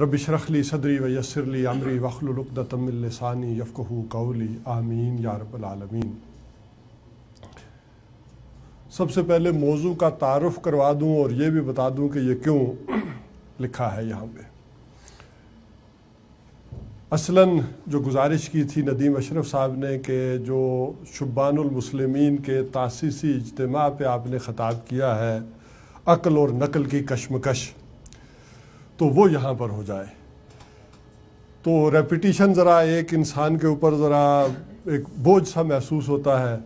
रब शरखली सदरी व यसरली अमरी वखलुलकदतमिलसानी यफकहू कौली आमीन या रबालमीन सबसे पहले मौजू का तारफ़ करवा दूँ और ये भी बता दूँ कि यह क्यों लिखा है यहाँ पे असलन जो गुजारिश की थी नदीम अशरफ साहब ने कि जो शुबानमसलमिन के तासीसी इजतम पे आपने ख़ताब किया है अक्ल और नकल की कश्मकश तो वो यहाँ पर हो जाए तो रेपिटिशन ज़रा एक इंसान के ऊपर ज़रा एक बोझ सा महसूस होता है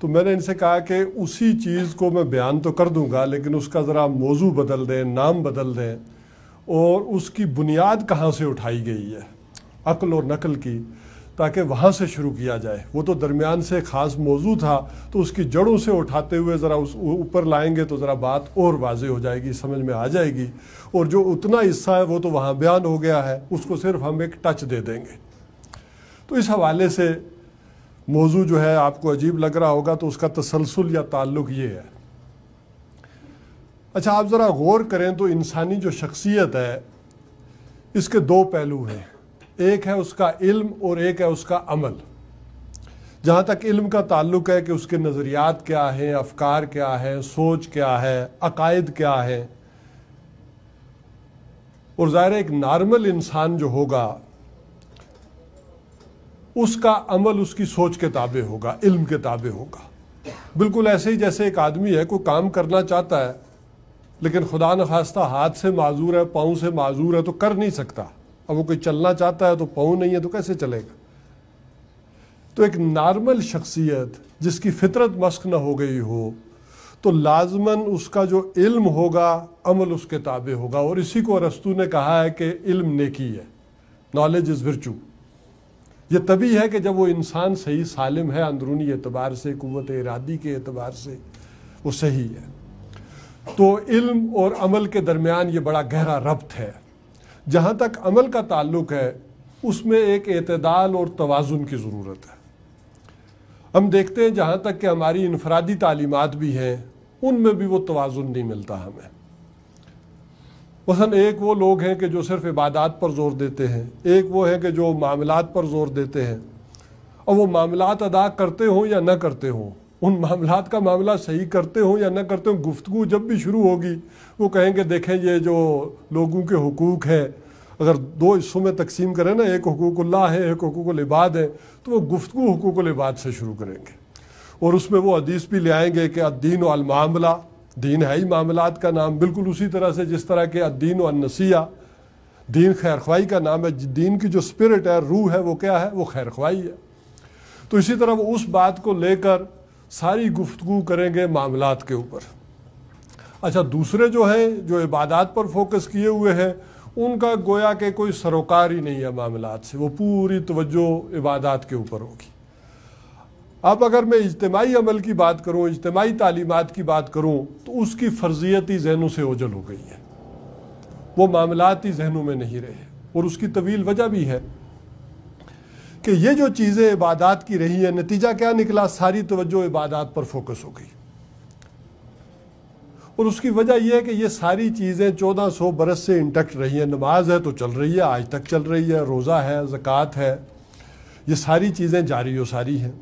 तो मैंने इनसे कहा कि उसी चीज़ को मैं बयान तो कर दूंगा लेकिन उसका ज़रा मौजू बदल दें नाम बदल दें और उसकी बुनियाद कहाँ से उठाई गई है अक्ल और नकल की ताकि वहाँ से शुरू किया जाए वो तो दरमियान से ख़ास मौजू था तो उसकी जड़ों से उठाते हुए ज़रा उस ऊपर लाएंगे तो ज़रा बात और वाजे हो जाएगी समझ में आ जाएगी और जो उतना हिस्सा है वो तो वहाँ बयान हो गया है उसको सिर्फ हम एक टच दे देंगे तो इस हवाले से मौजू जो है आपको अजीब लग रहा होगा तो उसका तसलसल या ताल्लुक ये है अच्छा आप ज़रा गौर करें तो इंसानी जो शख्सियत है इसके दो पहलू हैं एक है उसका इल्म और एक है उसका अमल जहाँ तक इल्म का ताल्लुक है कि उसके नज़रियात क्या हैं अफकार क्या हैं सोच क्या है अकायद क्या है और ज़ाहिर एक नॉर्मल इंसान जो होगा उसका अमल उसकी सोच के ताबे होगा इल्म के ताबे होगा बिल्कुल ऐसे ही जैसे एक आदमी है कोई काम करना चाहता है लेकिन खुदा न खास्ता हाथ से माजूर है पाँव से माजूर है तो कर नहीं सकता अब वो कोई चलना चाहता है तो पाँव नहीं है तो कैसे चलेगा तो एक नॉर्मल शख्सियत जिसकी फितरत मस्क ना हो गई हो तो लाजमन उसका जो इल्म होगा अमल उसके ताबे होगा और इसी को अरस्तु ने कहा है कि इल्म नेकी है नॉलेज इज़ वर्चू ये तभी है कि जब वो इंसान सही सालिम है अंदरूनी एतबार से कुत इरादी के एतबार से वो सही है तो इल्म और अमल के दरमियान ये बड़ा गहरा रब्त है जहाँ तक अमल का ताल्लुक है उसमें एक अतदाल और तोज़ुन की ज़रूरत है हम देखते हैं जहाँ तक कि हमारी इनफरादी तालीमत भी हैं उनमें भी वो तोज़ुन नहीं मिलता हमें वसन एक वो लोग हैं कि जो सिर्फ इबादत पर जोर देते हैं एक वो है कि जो मामला पर जोर देते हैं और वो मामलात अदा करते हों या ना करते हों उन मामला का मामला सही करते हों या ना करते हों गुफ्तु जब भी शुरू होगी वो कहेंगे देखें ये जो लोगों के हकूक़ है अगर दो हिस्सों में तकसीम करें ना एक ला है एक हकूकुल इबाद है तो वह गुफ्तु हकूक इबाद से शुरू करेंगे और उसमें वो हदीस भी ले आएंगे कि अद्दीन अलमामला दीन है ही मामला का नाम बिल्कुल उसी तरह से जिस तरह के अद्दीन नसिया दीन खैर का नाम है दीन की जो स्पिरिट है रूह है वो क्या है वो खैर खवाई है तो इसी तरह वो उस बात को लेकर सारी गुफ्तु करेंगे मामला के ऊपर अच्छा दूसरे जो हैं जो इबादत पर फोकस किए हुए हैं उनका गोया के कोई सरोकार ही नहीं है मामला से वो पूरी तवज्जो इबादत के ऊपर होगी अब अगर मैं इज्तमाही अमल की बात करूँ इज्तमाही तालीमत की बात करूँ तो उसकी फर्जियती जहनों से ओझल हो गई है वो मामलाती जहनों में नहीं रहे और उसकी तवील वजह भी है कि ये जो चीज़ें इबादत की रही हैं नतीजा क्या निकला सारी तवज्जो इबादत पर फोकस हो गई और उसकी वजह यह है कि ये सारी चीज़ें चौदह सौ बरस से इंटक्ट रही हैं नमाज है तो चल रही है आज तक चल रही है रोज़ा है ज़क़़त है ये सारी चीज़ें जारी व सारी हैं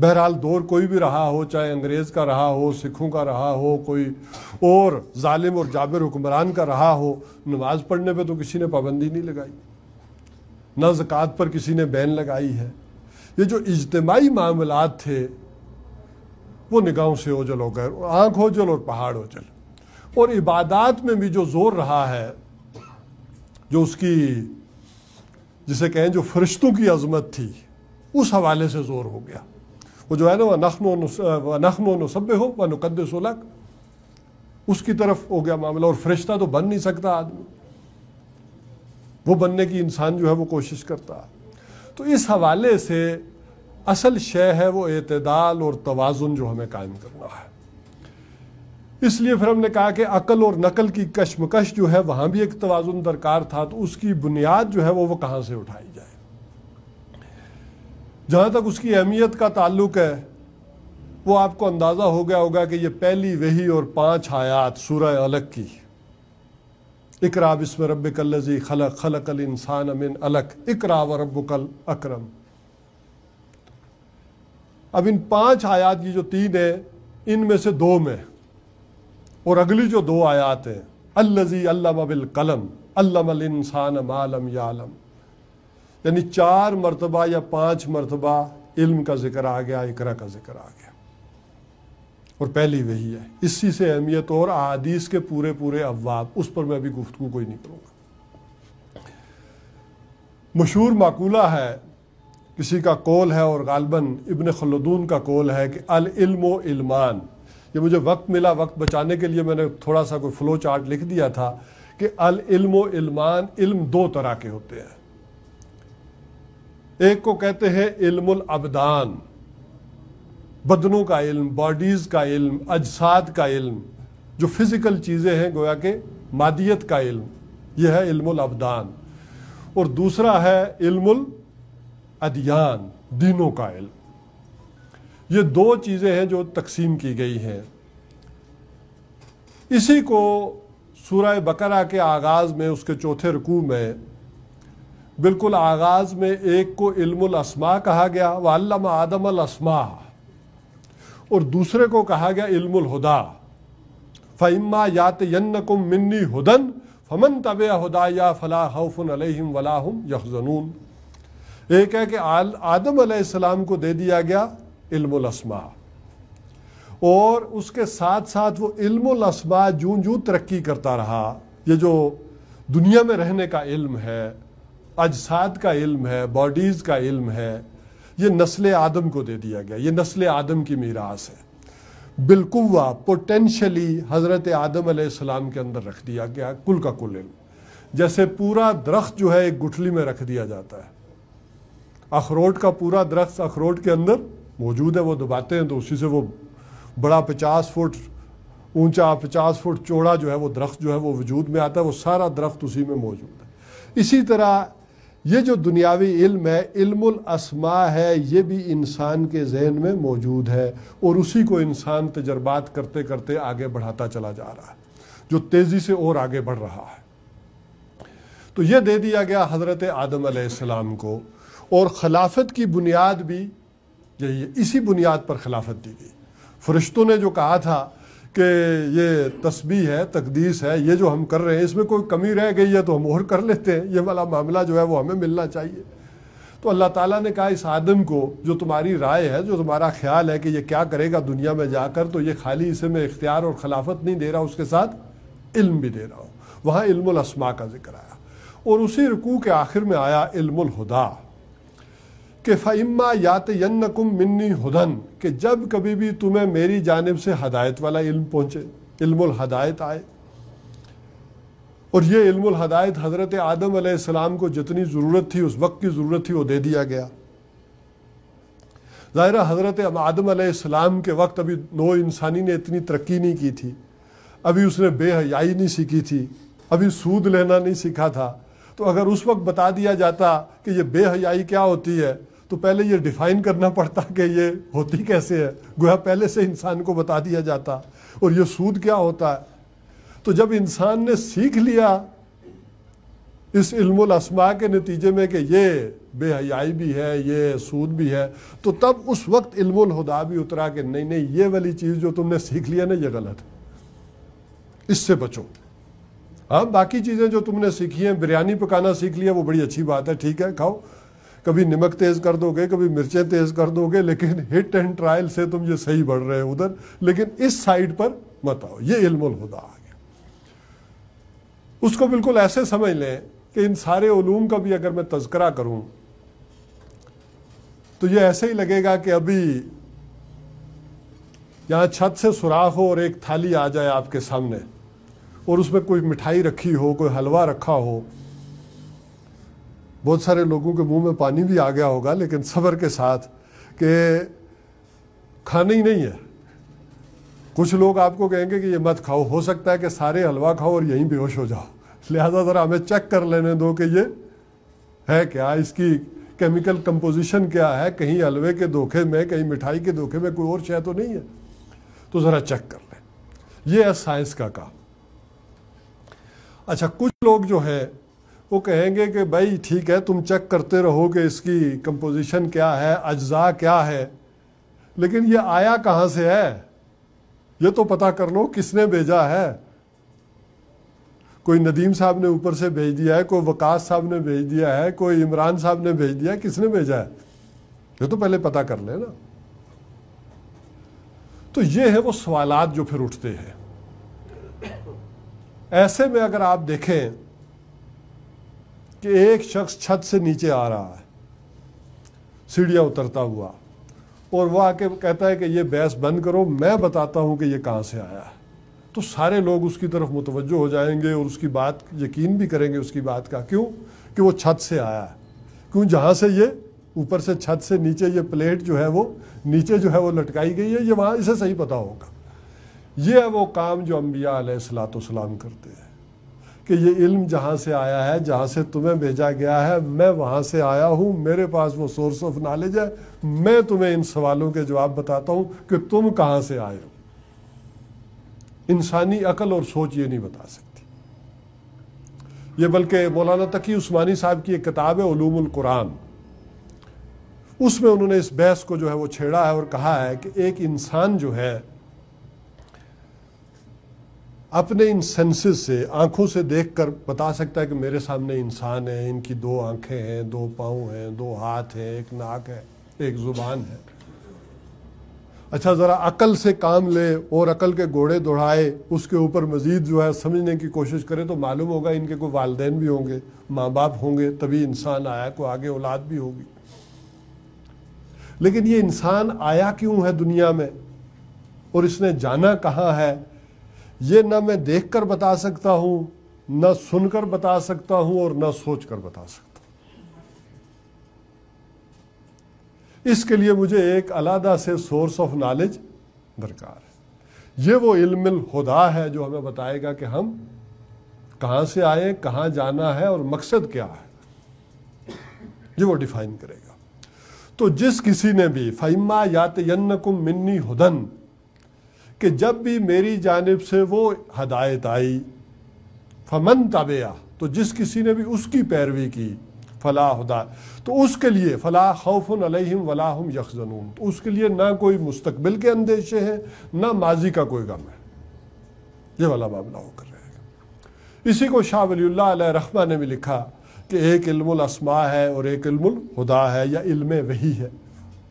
बहरहाल दौर कोई भी रहा हो चाहे अंग्रेज़ का रहा हो सिखों का रहा हो कोई और ालिम और जाबिर हुक्मरान का रहा हो नमाज़ पढ़ने पर तो किसी ने पाबंदी नहीं लगाई न ज़क़़त पर किसी ने बैन लगाई है ये जो इजतमाही मामला थे वो निगाहों से ओझल हो गए आँख ओझल और पहाड़ ओझल और इबादत में भी जो ज़ोर रहा है जो उसकी जिसे कहें जो फरिश्तों की अजमत थी उस हवाले से ज़ोर हो गया वो जो है ना वह नखन व नखन सब्य हो व नुकद उसकी तरफ हो गया मामला और फरिश्ता तो बन नहीं सकता आदमी वो बनने की इंसान जो है वो कोशिश करता तो इस हवाले से असल शय है वो अतदाल और तोज़ुन जो हमें कायम करना है इसलिए फिर हमने कहा कि अकल और नकल की कश्मकश जो है वहाँ भी एक तोज़ुन दरकार था तो उसकी बुनियाद जो है वो वो कहाँ से उठाई जाए जहाँ तक उसकी अहमियत का ताल्लुक है वो आपको अंदाज़ा हो गया होगा कि ये पहली वही और पांच आयात सूरह अलग की इकरा बिस्म रबिकल्लजी खलक खलक इंसान अमिन अलक इकरा व कल अक्रम अब इन पांच आयात की जो तीन है इनमें से दो में और अगली जो दो आयात है अल्लजी अल्लाम बिल कलम अल इंसान मालम यालम यानी चार मरतबा या पांच मरतबा इल्म का जिक्र आ गया इकरा का जिक्र आ गया और पहली वही है इसी से अहमियत और आदिश के पूरे पूरे अवाब उस पर मैं अभी गुफ्तु कोई नहीं करूँगा मशहूर माकूला है किसी का कौल है और गालबन इबन खलदून का कौल है कि अल अलम इल्मान ये मुझे वक्त मिला वक्त बचाने के लिए मैंने थोड़ा सा कोई फ्लो चार्ट लिख दिया था कि अल अलम इल्मान इल्म दो तरह के होते हैं एक को कहते हैं इल्मुल अबदान बदनों का इल्म बॉडीज़ का इल्म अजसाद का इल्म जो फिज़िकल चीज़ें हैं गोया के मादियत का इल्म यह है इल्मुल अबदान और दूसरा है इल्मुल अदियान दीनों का इल्म ये दो चीज़ें हैं जो तकसीम की गई हैं इसी को सूरह बकरा के आगाज़ में उसके चौथे रकू में बिल्कुल आगाज़ में एक को इल्मुल असमा कहा गया वालम आदम अलसमा और दूसरे को कहा गया इल्मुल हुदा फ़ैम्मा यात यन्नकुम मिन्नी हुदन फमन तब या फ़ला अलैहिम अलहम वलाहम यहजनून एक है कि आल, आदम आदम को दे दिया गया इल्मसमा और उसके साथ साथ वो इल्मसमा जू जूँ तरक्की करता रहा ये जो दुनिया में रहने का इल्म है अजसाद का इल्म है बॉडीज़ का इल्म है ये नस्ल आदम को दे दिया गया ये नस्ल आदम की मीरास है बिलकुवा पोटेंशली हज़रत आदम आसमाम के अंदर रख दिया गया कुल का कुल इल्म जैसे पूरा दरख्त जो है एक गुठली में रख दिया जाता है अखरोट का पूरा दरख्त अखरोट के अंदर मौजूद है वो दबाते हैं तो उसी से वो बड़ा पचास फुट ऊंचा पचास फुट चौड़ा जो है वो दरख्त जो है वो वजूद में आता है वो सारा दरख्त उसी में मौजूद है इसी तरह ये जो दुनियावी इल्म है इल्मुल असमा है ये भी इंसान के जहन में मौजूद है और उसी को इंसान तजर्बात करते करते आगे बढ़ाता चला जा रहा है जो तेज़ी से और आगे बढ़ रहा है तो ये दे दिया गया हज़रत आदम आसमाम को और खिलाफत की बुनियाद भी यही है इसी बुनियाद पर खिलाफत दी गई फरिश्तों ने जो कहा था कि ये तस्बी है तकदीस है ये जो हम कर रहे हैं इसमें कोई कमी रह गई है तो हम और कर लेते हैं ये वाला मामला जो है वो हमें मिलना चाहिए तो अल्लाह ताला ने कहा इस आदम को जो तुम्हारी राय है जो तुम्हारा ख्याल है कि ये क्या करेगा दुनिया में जाकर तो ये खाली इसे मैं इख्तियार और खिलाफत नहीं दे रहा उसके साथ इल्म भी दे रहा हूँ वहाँ इल्मुलसमा का जिक्र आया और उसी रुकू के आखिर में आया इल्मुल हुदा कि फ़ैम्मा यात यन्नकुम मिन्नी हुदन कि जब कभी भी तुम्हें मेरी जानब से हदायत वाला इल्म पहुँचे इल्मुल हदायत आए और ये इल्मुल हदायत हज़रत आदम आसमाम को जितनी ज़रूरत थी उस वक्त की ज़रूरत थी वो दे दिया गया ज़ाहिर हज़रत आदम सलाम के वक्त अभी नो इंसानी ने इतनी तरक्की नहीं की थी अभी उसने बेहयाई नहीं सीखी थी अभी सूद लेना नहीं सीखा था तो अगर उस वक्त बता दिया जाता कि ये बेहयाई क्या होती है तो पहले ये डिफाइन करना पड़ता कि ये होती कैसे है गोया पहले से इंसान को बता दिया जाता और ये सूद क्या होता है तो जब इंसान ने सीख लिया इस इल्मा के नतीजे में कि ये बेहयाई भी है ये सूद भी है तो तब उस वक्त इल्मा भी उतरा कि नहीं नहीं ये वाली चीज़ जो तुमने सीख लिया ना ये गलत है इससे बचो हाँ बाकी चीज़ें जो तुमने सीखी हैं बिरयानी पकाना सीख लिया वो बड़ी अच्छी बात है ठीक है खाओ कभी नमक तेज़ कर दोगे कभी मिर्चें तेज़ कर दोगे लेकिन हिट एंड ट्रायल से तुम ये सही बढ़ रहे हो उधर लेकिन इस साइड पर मत आओ ये इल्मुल हुदा आ गया उसको बिल्कुल ऐसे समझ लें कि इन सारे ूम का भी अगर मैं तस्करा करूं तो ये ऐसे ही लगेगा कि अभी यहाँ छत से सुराख हो और एक थाली आ जाए आपके सामने और उसमें कोई मिठाई रखी हो कोई हलवा रखा हो बहुत सारे लोगों के मुंह में पानी भी आ गया होगा लेकिन सबर के साथ कि खाना ही नहीं है कुछ लोग आपको कहेंगे कि ये मत खाओ हो सकता है कि सारे हलवा खाओ और यहीं बेहोश हो जाओ लिहाजा ज़रा हमें चेक कर लेने दो कि ये है क्या इसकी केमिकल कंपोजिशन क्या है कहीं हलवे के धोखे में कहीं मिठाई के धोखे में कोई और शायद तो नहीं है तो ज़रा चेक कर लें यह है साइंस का काम अच्छा कुछ लोग जो है वो कहेंगे कि भाई ठीक है तुम चेक करते रहो कि इसकी कंपोजिशन क्या है अज्जा क्या है लेकिन ये आया कहाँ से है ये तो पता कर लो किसने भेजा है कोई नदीम साहब ने ऊपर से भेज दिया है कोई वकास साहब ने भेज दिया है कोई इमरान साहब ने भेज दिया किसने भेजा है ये तो पहले पता कर लेना तो ये है वो सवालात जो फिर उठते हैं ऐसे में अगर आप देखें कि एक शख्स छत से नीचे आ रहा है सीढ़ियाँ उतरता हुआ और वह आके कहता है कि ये बहस बंद करो मैं बताता हूँ कि ये कहाँ से आया है तो सारे लोग उसकी तरफ मुतवजो हो जाएंगे और उसकी बात यकीन भी करेंगे उसकी बात का क्यों कि वो छत से आया है क्यों जहाँ से ये ऊपर से छत से नीचे ये प्लेट जो है वो नीचे जो है वो लटकाई गई है ये वहाँ इसे सही पता होगा ये है वो काम जो अम्बिया सलाम करते हैं कि ये इल्म जहाँ से आया है जहाँ से तुम्हें भेजा गया है मैं वहाँ से आया हूँ मेरे पास वो सोर्स ऑफ नॉलेज है मैं तुम्हें इन सवालों के जवाब बताता हूँ कि तुम कहाँ से आए हो इंसानी अकल और सोच ये नहीं बता सकती ये बल्कि मौलाना तकी उस्मानी साहब की एक किताब है उलूमुल कुरान उसमें उन्होंने इस बहस को जो है वो छेड़ा है और कहा है कि एक इंसान जो है अपने इन सेंसेस से आंखों से देख कर बता सकता है कि मेरे सामने इंसान है इनकी दो आंखें हैं दो पाँव हैं दो हाथ हैं एक नाक है एक ज़ुबान है अच्छा ज़रा अकल से काम ले और अकल के घोड़े दौड़ाए उसके ऊपर मज़ीद जो है समझने की कोशिश करें तो मालूम होगा इनके कोई वालदेन भी होंगे माँ बाप होंगे तभी इंसान आया को आगे औलाद भी होगी लेकिन ये इंसान आया क्यों है दुनिया में और इसने जाना कहाँ है ये ना मैं देख कर बता सकता हूं ना सुनकर बता सकता हूं और ना सोच कर बता सकता इसके लिए मुझे एक अलादा से सोर्स ऑफ नॉलेज दरकार है ये वो इल्मिल हुदा है जो हमें बताएगा कि हम कहां से आए कहां जाना है और मकसद क्या है ये वो डिफाइन करेगा तो जिस किसी ने भी फ़ैमा यात यन्नकुम मिन्नी हुदन कि जब भी मेरी जानब से वो हदायत आई फमन तबया तो जिस किसी ने भी उसकी पैरवी की फलाह हदा तो उसके लिए फलाह खौफ़ अलहम वलाहम यकजनून तो उसके लिए ना कोई मुस्तबिल के अंदेशे हैं ना माजी का कोई गम है ये वाला मामला होकर रहेगा इसी को शाह वली रहमा ने भी लिखा कि एक इल्मा है और एक इल्मुल हुदा है या इल्म वही है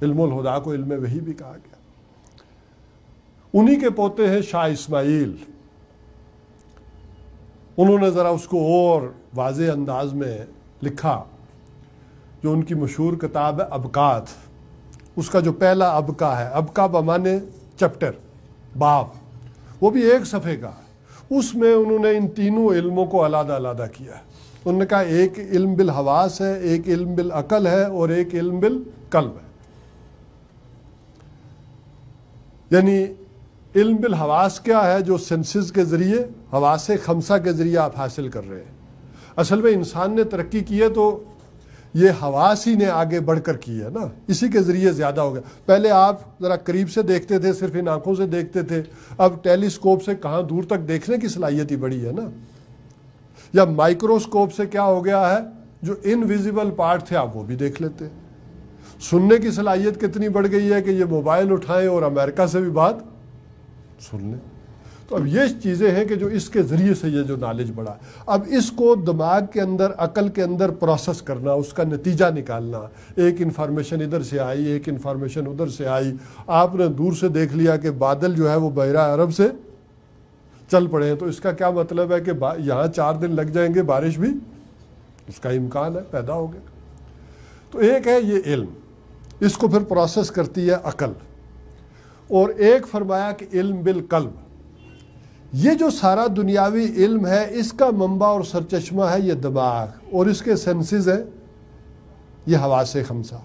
इल्मुल हुदा को इल्म वही भी कहा गया उन्हीं के पोते हैं शाह इस्माइल उन्होंने ज़रा उसको और वाज अंदाज में लिखा जो उनकी मशहूर किताब है अबकात उसका जो पहला अबका है अबका बमाने चैप्टर बाप वो भी एक सफ़े का है उसमें उन्होंने इन तीनों इल्मों को अलादा अलादा किया है उन्होंने कहा एक इल्म बिल हवास है एक इल्म बिल अकल है और एक इल्म बिल कल्ब है यानी इल्म बिल हवास क्या है जो सेंसेस के ज़रिए हवास खमसा के ज़रिए आप हासिल कर रहे हैं असल में इंसान ने तरक्की की है तो ये हवास ही ने आगे बढ़कर की है ना इसी के ज़रिए ज़्यादा हो गया पहले आप ज़रा करीब से देखते थे सिर्फ इन आंखों से देखते थे अब टेलीस्कोप से कहाँ दूर तक देखने की सलाहियत ही बड़ी है ना या माइक्रोस्कोप से क्या हो गया है जो इनविजिबल पार्ट थे आप वो भी देख लेते सुनने की सलाहियत कितनी बढ़ गई है कि ये मोबाइल उठाएं और अमेरिका से भी बात सुन लें तो अब ये चीज़ें हैं कि जो इसके ज़रिए से ये जो नॉलेज बढ़ा अब इसको दिमाग के अंदर अकल के अंदर प्रोसेस करना उसका नतीजा निकालना एक इन्फॉर्मेशन इधर से आई एक इन्फॉर्मेशन उधर से आई आपने दूर से देख लिया कि बादल जो है वो बहरा अरब से चल पड़े हैं तो इसका क्या मतलब है कि यहाँ चार दिन लग जाएंगे बारिश भी उसका इम्कान है पैदा हो गया तो एक है ये इल्म इसको फिर प्रोसेस करती है अकल और एक फरमाया कि इल्म बिल कल्ब ये जो सारा दुनियावी इल्म है इसका मंबा और सरचश्मा है ये दिमाग और इसके सेंसेस हैं ये हवा से खमसा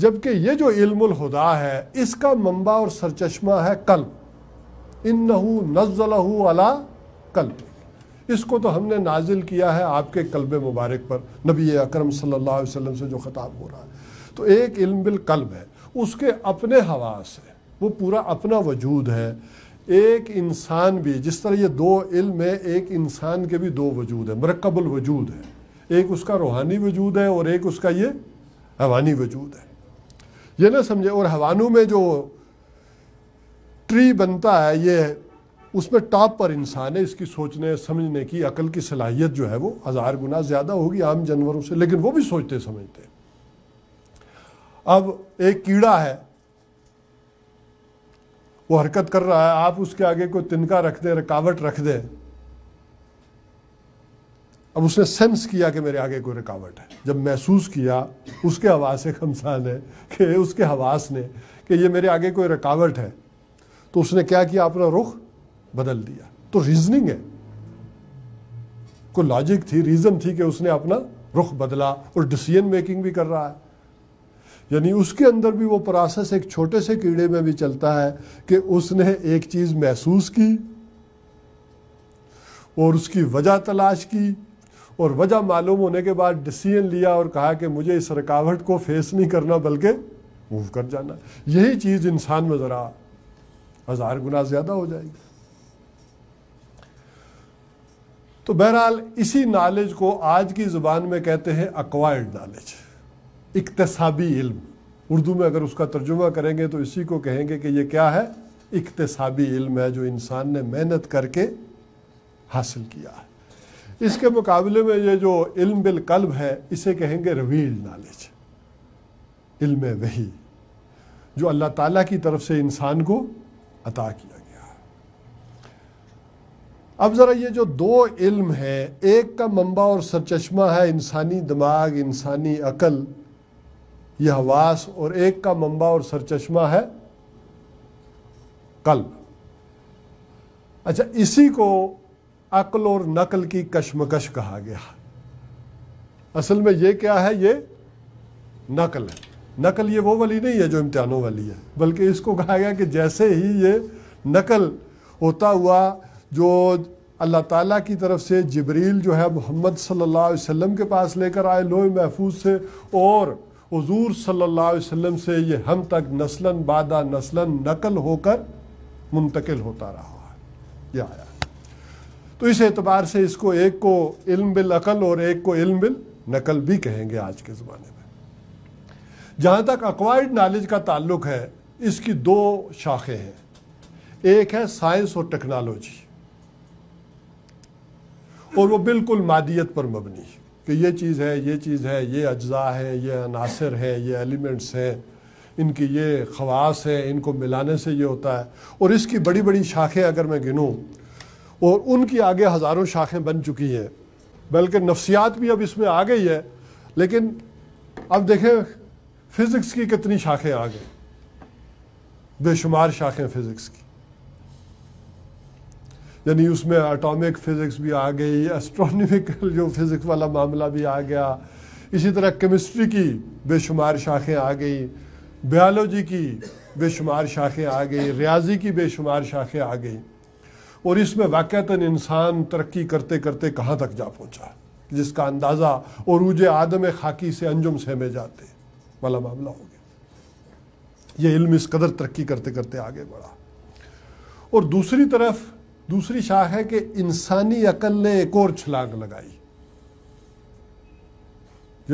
जबकि ये जो इल्मुलहुदा है इसका मंबा और सरचश्मा है कल्ब इन नहू नज़लहू अला कल्ब इसको तो हमने नाजिल किया है आपके कल्ब मुबारक पर नबी अकरम सल्लल्लाहु अलैहि वसल्लम से जो ख़ताब हो रहा है तो एक इल्म बिल कल्ब है उसके अपने हवा से वो पूरा अपना वजूद है एक इंसान भी जिस तरह ये दो इल्म है एक इंसान के भी दो वजूद है मरकबल वजूद है एक उसका रूहानी वजूद है और एक उसका ये हवानी वजूद है ये ना समझे और हवानों में जो ट्री बनता है ये उसमें टॉप पर इंसान है इसकी सोचने समझने की अकल की सलाहियत जो है वो हज़ार गुना ज़्यादा होगी आम जानवरों से लेकिन वो भी सोचते समझते अब एक कीड़ा है वो हरकत कर रहा है आप उसके आगे कोई तिनका रख दें रुकावट रख दें अब उसने सेंस किया कि मेरे आगे कोई रुकावट है जब महसूस किया उसके हवास हमसान है कि उसके हवास ने कि ये मेरे आगे कोई रुकावट है तो उसने क्या किया अपना रुख बदल दिया तो रीजनिंग है कोई लॉजिक थी रीज़न थी कि उसने अपना रुख बदला और डिसीजन मेकिंग भी कर रहा है यानी उसके अंदर भी वो प्रोसेस एक छोटे से कीड़े में भी चलता है कि उसने एक चीज़ महसूस की और उसकी वजह तलाश की और वजह मालूम होने के बाद डिसीजन लिया और कहा कि मुझे इस रुकावट को फेस नहीं करना बल्कि मूव कर जाना यही चीज़ इंसान में ज़रा हज़ार गुना ज़्यादा हो जाएगी तो बहरहाल इसी नॉलेज को आज की ज़ुबान में कहते हैं अक्वायर्ड नॉलेज इकतसाबी इल्म उर्दू में अगर उसका तर्जुमा करेंगे तो इसी को कहेंगे कि ये क्या है इकतसाबी इल्म है जो इंसान ने मेहनत करके हासिल किया है इसके मुकाबले में ये जो इल्म बिल कल्ब है इसे कहेंगे रवील नॉलेज इल्म वही जो अल्लाह ताला की तरफ से इंसान को अता किया गया अब ज़रा ये जो दो इल्म है एक का मंबा और सरचश्मा है इंसानी दिमाग इंसानी अकल यह वास और एक का मंबा और सरचश्मा है कल्ब अच्छा इसी को अकल और नकल की कश्मकश कहा गया असल में ये क्या है ये नकल है नकल ये वो वाली नहीं है जो इम्तहानों वाली है बल्कि इसको कहा गया कि जैसे ही ये नकल होता हुआ जो अल्लाह ताला की तरफ से जबरील जो है मोहम्मद सल्लल्लाहु अलैहि वसल्लम के पास लेकर आए लोहे महफूज से और सल्लल्लाहु अलैहि वसल्लम से ये हम तक नस्लन बादा नस्लन नकल होकर मुंतकिल होता रहा है यह आया तो इस एतबार से इसको एक को इल्म बिल अकल और एक को इल्म बिल नकल भी कहेंगे आज के ज़माने में जहाँ तक अक्वायर्ड नॉलेज का ताल्लुक है इसकी दो शाखें हैं एक है साइंस और टेक्नोलॉजी और वो बिल्कुल मादियत पर मबनी है कि ये चीज़ है ये चीज़ है ये अज्जा है ये अनासर हैं ये एलिमेंट्स हैं इनकी ये खवास है इनको मिलाने से ये होता है और इसकी बड़ी बड़ी शाखें अगर मैं गिनूँ और उनकी आगे हज़ारों शाखें बन चुकी हैं बल्कि नफ्सियात भी अब इसमें आ गई है लेकिन अब देखें फ़िज़िक्स की कितनी शाखें आ गई बेशुमार शाखें फ़िज़िक्स की यानी उसमें एटॉमिक फिज़िक्स भी आ गई एस्ट्रोनॉमिकल जो फिज़िक्स वाला मामला भी आ गया इसी तरह केमिस्ट्री की बेशुमार शाखें आ गई बायोलॉजी की बेशुमार शाखें आ गई रियाजी की बेशुमार शाखें आ गई और इसमें वाक़ता इंसान तरक्की करते करते कहाँ तक जा पहुँचा जिसका अंदाज़ा और उजे आदम खाकी से अंजुम सहमे जाते वाला मामला हो गया यह इल्म इस कदर तरक्की करते करते आगे बढ़ा और दूसरी तरफ दूसरी शाख है कि इंसानी अकल ने एक और छलांग लगाई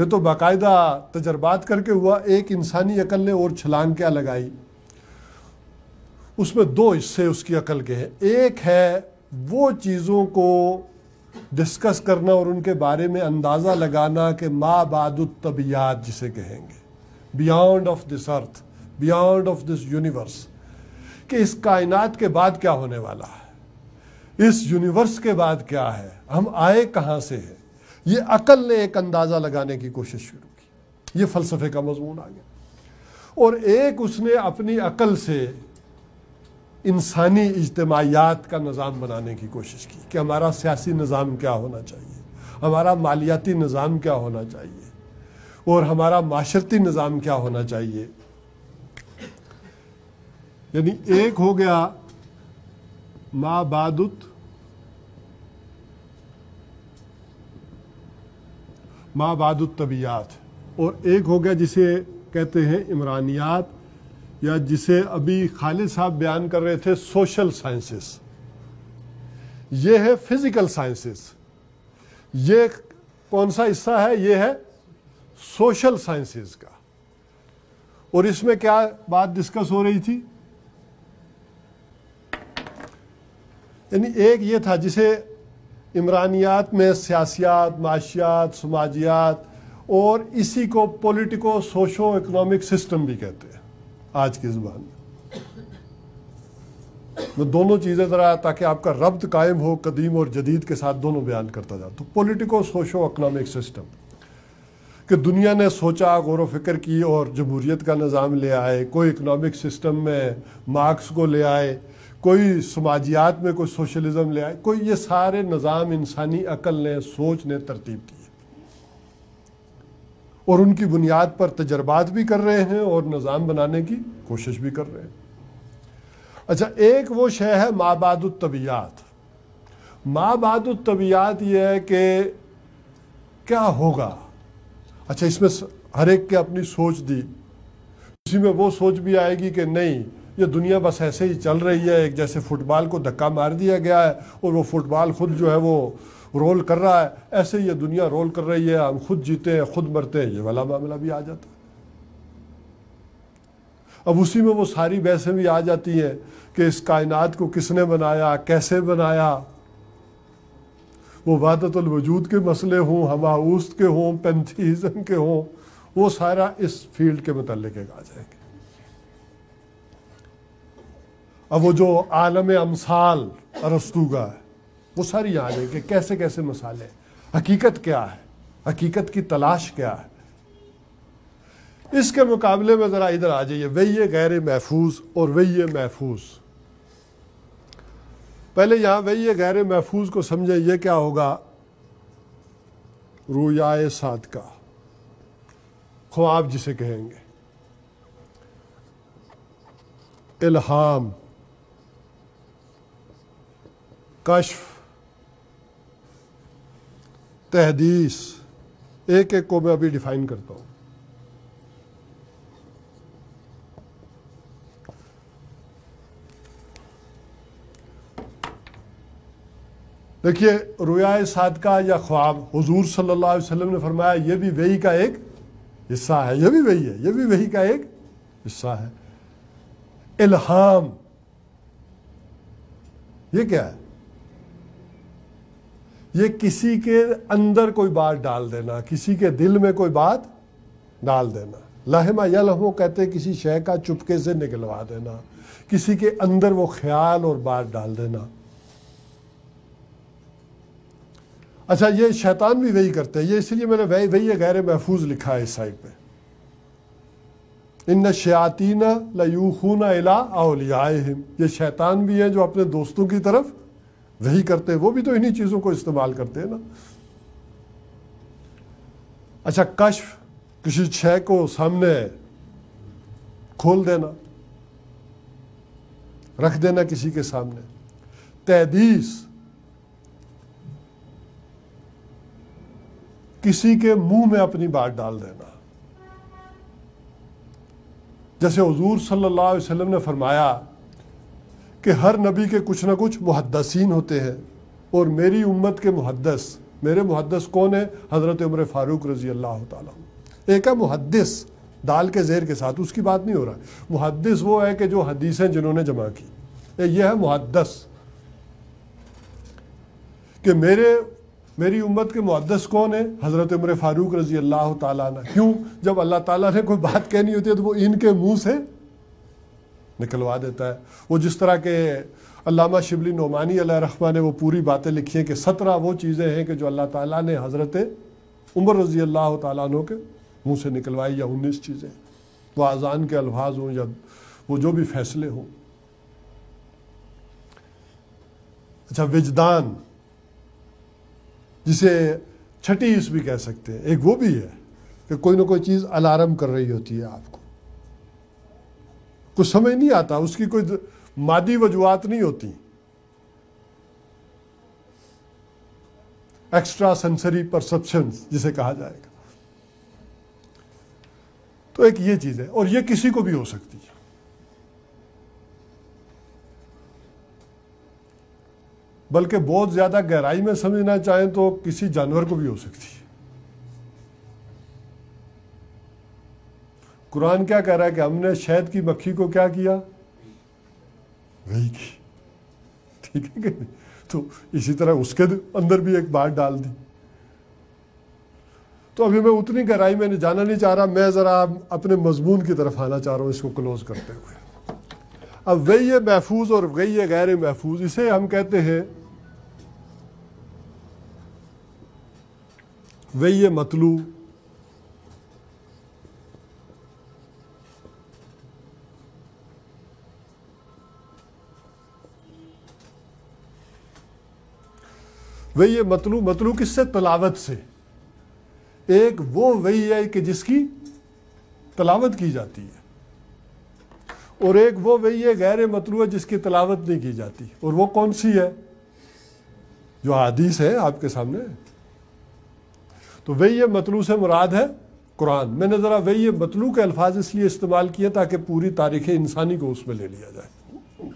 ये तो बाकायदा तजर्बात करके हुआ एक इंसानी अकल ने और छलांग क्या लगाई उसमें दो हिस्से उसकी अकल के हैं एक है वो चीज़ों को डिस्कस करना और उनके बारे में अंदाज़ा लगाना कि माँ तबियात जिसे कहेंगे beyond of this earth beyond of this universe कि इस कायनात के बाद क्या होने वाला है इस यूनिवर्स के बाद क्या है हम आए कहां से है ये अकल ने एक अंदाज़ा लगाने की कोशिश शुरू की ये फ़लसफ़े का मजमून आ गया और एक उसने अपनी अकल से इंसानी इजतमायात का निज़ाम बनाने की कोशिश की कि हमारा सियासी निज़ाम क्या होना चाहिए हमारा मालियाती निज़ाम क्या होना चाहिए और हमारा माशरती निज़ाम क्या होना चाहिए यानी एक हो गया माँ बादुत माँ बादुलतबियात और एक हो गया जिसे कहते हैं इमरानियात या जिसे अभी खालिद साहब बयान कर रहे थे सोशल साइंसेस ये है फिजिकल साइंसेस ये कौन सा हिस्सा है ये है सोशल साइंसेस का और इसमें क्या बात डिस्कस हो रही थी यानी एक ये था जिसे इमरानियात में सियासियात माशियात समाजियात और इसी को पोलिटिको सोशो इकोनॉमिक सिस्टम भी कहते हैं आज की ज़बान में मैं दोनों चीज़ें ज़रा ताकि आपका रब्त कायम हो कदीम और जदीद के साथ दोनों बयान करता जाए तो पोलिटिको सोशो इकनॉमिक सिस्टम कि दुनिया ने सोचा गौर फिक्र की और जमहूरीत का निज़ाम ले आए कोई इकनॉमिक सिस्टम में मार्क्स को ले आए कोई समाजियात में कोई सोशलिज्म ले आए कोई ये सारे निज़ाम इंसानी अकल ने सोच ने तरतीब दिए और उनकी बुनियाद पर तजर्बात भी कर रहे हैं और निज़ाम बनाने की कोशिश भी कर रहे हैं अच्छा एक वो शह है तबियात माबादुलतबियात तबियात ये है कि क्या होगा अच्छा इसमें हर एक के अपनी सोच दी इसी में वो सोच भी आएगी कि नहीं ये दुनिया बस ऐसे ही चल रही है एक जैसे फुटबॉल को धक्का मार दिया गया है और वो फुटबॉल खुद जो है वो रोल कर रहा है ऐसे ही ये दुनिया रोल कर रही है हम खुद जीते हैं खुद मरते हैं ये वाला मामला भी आ जाता है अब उसी में वो सारी बहसें भी आ जाती हैं कि इस कायनात को किसने बनाया कैसे बनाया वो वादतुलवजूद के मसले हों हमाउस के हों पेंथीज़म के हों वो सारा इस फील्ड के मतलब आ जाएंगे और वो जो आलम अमसाल अरस्तू का है वो सारी यहाँ है कि कैसे कैसे मसाले हकीकत क्या है हकीकत की तलाश क्या है इसके मुकाबले में ज़रा इधर आ जाइए वही गैर महफूज और वही महफूज पहले यहाँ वही गैर महफूज को समझे ये क्या होगा रुयाए साद का ख्वाब जिसे कहेंगे इल्हाम कशफ तहदीस एक एक को मैं अभी डिफाइन करता हूं देखिए रुयाए सादका या ख्वाब हुजूर सल्लल्लाहु अलैहि वसल्लम ने फरमाया ये भी वही का एक हिस्सा है ये भी वही है ये भी वही का एक हिस्सा है इल्हाम ये क्या है ये किसी के अंदर कोई बात डाल देना किसी के दिल में कोई बात डाल देना लहमा या लहमो कहते किसी शय का चुपके से निकलवा देना किसी के अंदर वो ख्याल और बात डाल देना अच्छा ये शैतान भी वही करते हैं ये इसलिए मैंने वही वही गैर महफूज लिखा है इस साइड पे इन शयातीना लयूखूना अला अलिया ये शैतान भी हैं जो अपने दोस्तों की तरफ वही करते हैं वो भी तो इन्हीं चीज़ों को इस्तेमाल करते हैं ना अच्छा कश्फ किसी छह को सामने खोल देना रख देना किसी के सामने तहदीस किसी के मुंह में अपनी बात डाल देना जैसे हजूर सल्लल्लाहु अलैहि वसल्लम ने फरमाया कि हर नबी के कुछ ना कुछ मुहदसिन होते हैं और मेरी उम्मत के मुहदस मेरे मुहदस कौन है हज़रत उम्र फ़ारूक रज़ी अल्लाह ताली एक है मुहदस दाल के जेर के साथ उसकी बात नहीं हो रहा मुहदस वो है कि जो हदीसें जिन्होंने जमा की ये है मुहदस कि मेरे मेरी उम्मत के मुहदस कौन है हज़रत उम्र फ़ारूक रज़ी अल्लाह ताली जब अल्लाह ताली ने कोई बात कहनी होती है तो वो इनके मुँह से निकलवा देता है वो जिस तरह के अलामा शिबली नोमानी रहमान ने वो पूरी बातें लिखी हैं कि सत्रह वो चीज़ें हैं कि जो अल्लाह ताला ने हज़रत उमर रज़ी अल्लाह तु के मुँह से निकलवाई या उन्नीस चीज़ें वो आज़ान के अल्फाज हों या वो जो भी फैसले हों अच्छा विजदान जिसे छठी इस भी कह सकते हैं एक वो भी है कि कोई ना कोई चीज़ अलार्म कर रही होती है आपको कुछ समझ नहीं आता उसकी कोई मादी वजूहत नहीं होती एक्स्ट्रा सेंसरी परसेप्शन जिसे कहा जाएगा तो एक ये चीज़ है और ये किसी को भी हो सकती है बल्कि बहुत ज़्यादा गहराई में समझना चाहें तो किसी जानवर को भी हो सकती है कुरान क्या कह रहा है कि हमने शहद की मक्खी को क्या किया वही की ठीक है कि तो इसी तरह उसके अंदर भी एक बात डाल दी तो अभी मैं उतनी गहराई में जाना नहीं चाह रहा मैं ज़रा अपने मजमून की तरफ आना चाह रहा हूं इसको क्लोज़ करते हुए अब वही महफूज और वही गैर महफूज इसे हम कहते हैं वही मतलू वही ये मतलू मतलू किससे तलावत से एक वो वही है कि जिसकी तलावत की जाती है और एक वो वही है गैर मतलू है जिसकी तलावत नहीं की जाती और वो कौन सी है जो आदिश है आपके सामने तो वही मतलू से मुराद है कुरान मैंने ज़रा वही मतलू के अल्फाज इसलिए इस्तेमाल किए ताकि पूरी तारीख इंसानी को उसमें ले लिया जाए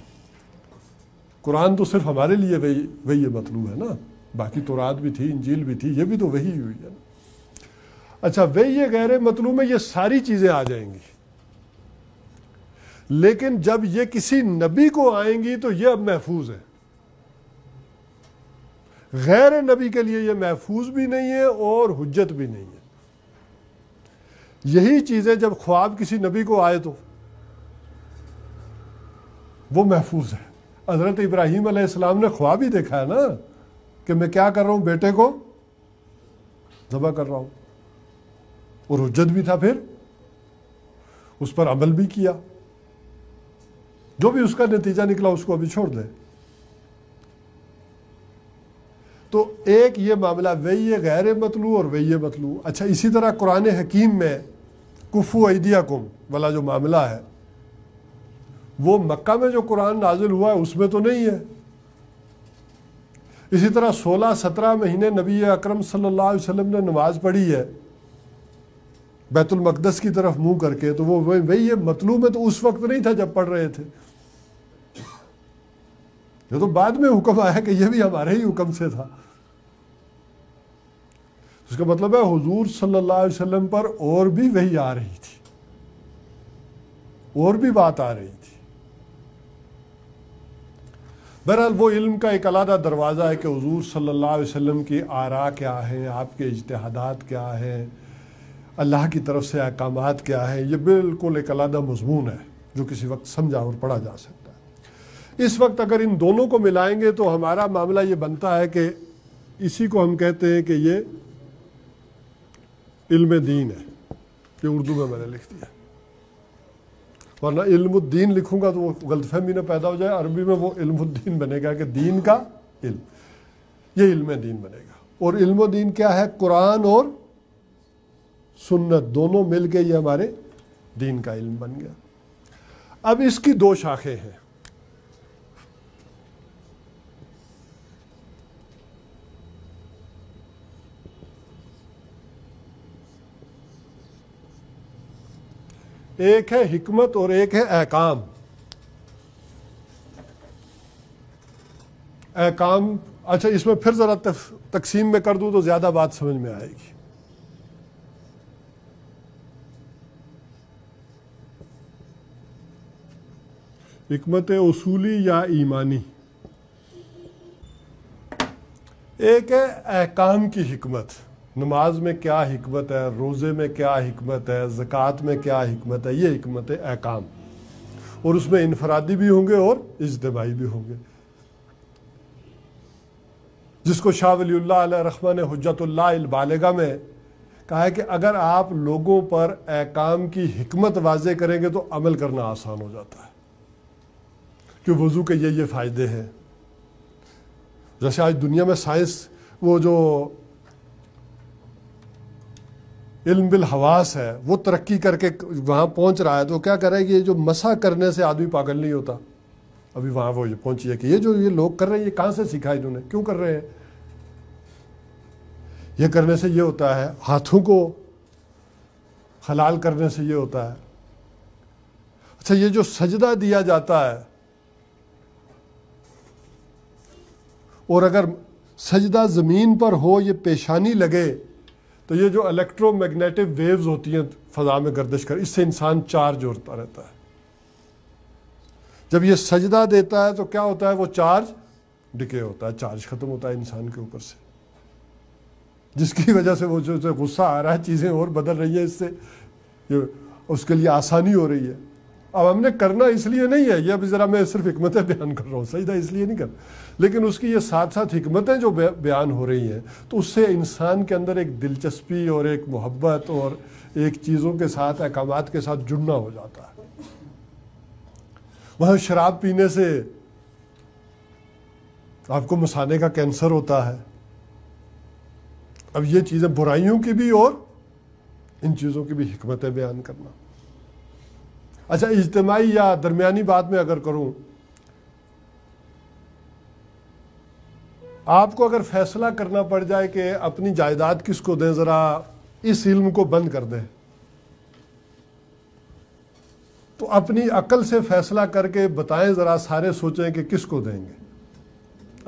कुरान तो सिर्फ हमारे लिए वही वही मतलू है ना बाकी तो रात भी थी इंजील भी थी ये भी तो वही हुई है ना अच्छा वे ये गैर मतलू में ये सारी चीज़ें आ जाएंगी लेकिन जब ये किसी नबी को आएंगी तो ये अब महफूज है गैर नबी के लिए यह महफूज भी नहीं है और हजत भी नहीं है यही चीज़ें जब ख्वाब किसी नबी को आए तो वो महफूज है हज़रत इब्राहीम ने ख्वाब ही देखा है ना कि मैं क्या कर रहा हूं बेटे को जबा कर रहा हूं और हजत भी था फिर उस पर अमल भी किया जो भी उसका नतीजा निकला उसको अभी छोड़ दे तो एक ये मामला वही है गैर मतलू और वही मतलू अच्छा इसी तरह कुरान हकीम में कुफु ऐदिया कुम वाला जो मामला है वो मक्का में जो कुरान नाजिल हुआ है उसमें तो नहीं है इसी तरह 16-17 महीने नबी अक्रम सल्ला अलैहि ने नमाज़ पढ़ी है बैतुलमकदस की तरफ मुंह करके तो वो वही ये मतलू में तो उस वक्त नहीं था जब पढ़ रहे थे ये तो बाद में हुक्म आया कि ये भी हमारे ही हुक्म से था उसका मतलब है हुजूर सल्लल्लाहु अलैहि वसल्लम पर और भी वही आ रही थी और भी बात आ रही बहरहाल वो इल्म का एक अलहदा दरवाज़ा है कि हजूर सल्ला वम की आरा क्या हैं आपके इजतहादात क्या हैं अल्लाह की तरफ से अहकाम क्या हैं ये बिल्कुल एक अलहदा मजमून है जो किसी वक्त समझा और पढ़ा जा सकता है इस वक्त अगर इन दोनों को मिलाएंगे तो हमारा मामला ये बनता है कि इसी को हम कहते हैं कि ये इल्म दीन है ये उर्दू में मैंने लिख दिया वरना इल्मुद्दीन लिखूंगा तो वो गलतफहमी ना पैदा हो जाए अरबी में वो इल्मुद्दीन बनेगा कि दीन का इल्म ये इल्म दीन बनेगा और इल्म दीन क्या है कुरान और सुन्नत दोनों मिल के ये हमारे दीन का इल्म बन गया अब इसकी दो शाखें हैं एक है हिकमत और एक है एकाम एकाम अच्छा इसमें फिर ज़रा तकसीम में कर दूं तो ज़्यादा बात समझ में आएगी हिकमत उसूली या ईमानी एक है एकाम की हिकमत नमाज में क्या हमत है रोज़े में क्या हमत है ज़क़़त में क्या हमत है ये हमत अहकाम और उसमें इनफरादी भी होंगे और इजतमाही भी होंगे जिसको शाह वली रखमा ने हजतुल्लाबालगा में कहा है कि अगर आप लोगों पर अहकाम की हमत वाजे करेंगे तो अमल करना आसान हो जाता है कि वज़ू के ये ये फ़ायदे हैं जैसे आज दुनिया में साइंस वो जो इल्म बिल हवास है वो तरक्की करके वहाँ पहुँच रहा है तो क्या कर रहा है कि ये जो मसा करने से आदमी पागल नहीं होता अभी वहाँ वो ये पहुँची है कि ये जो ये लोग कर रहे हैं ये कहाँ से सीखा इन्होंने क्यों कर रहे हैं ये करने से ये होता है हाथों को हलाल करने से ये होता है अच्छा ये जो सजदा दिया जाता है और अगर सजदा ज़मीन पर हो ये पेशानी लगे तो ये जो इलेक्ट्रोमैग्नेटिक वेव्स होती हैं फ़जा में गर्दिश कर इससे इंसान चार्ज होता रहता है जब ये सजदा देता है तो क्या होता है वो चार्ज डिके होता है चार्ज ख़त्म होता है इंसान के ऊपर से जिसकी वजह से वो जो गुस्सा आ रहा है चीज़ें और बदल रही है इससे ये उसके लिए आसानी हो रही है अब हमने करना इसलिए नहीं है ये अभी ज़रा मैं सिर्फ हमतें बयान कर रहा हूँ सजदा इसलिए नहीं कर लेकिन उसकी ये साथ साथ हमतें जो बयान हो रही हैं तो उससे इंसान के अंदर एक दिलचस्पी और एक मोहब्बत और एक चीज़ों के साथ अहकाम के साथ जुड़ना हो जाता है वहाँ शराब पीने से आपको मसाने का कैंसर होता है अब ये चीज़ें बुराइयों की भी और इन चीज़ों की भी हमतें बयान करना अच्छा इज्तमाही या दरमियानी बात में अगर करूं आपको अगर फैसला करना पड़ जाए कि अपनी जायदाद किसको दें ज़रा इस इल्म को बंद कर दें तो अपनी अकल से फ़ैसला करके बताएं ज़रा सारे सोचें कि किसको देंगे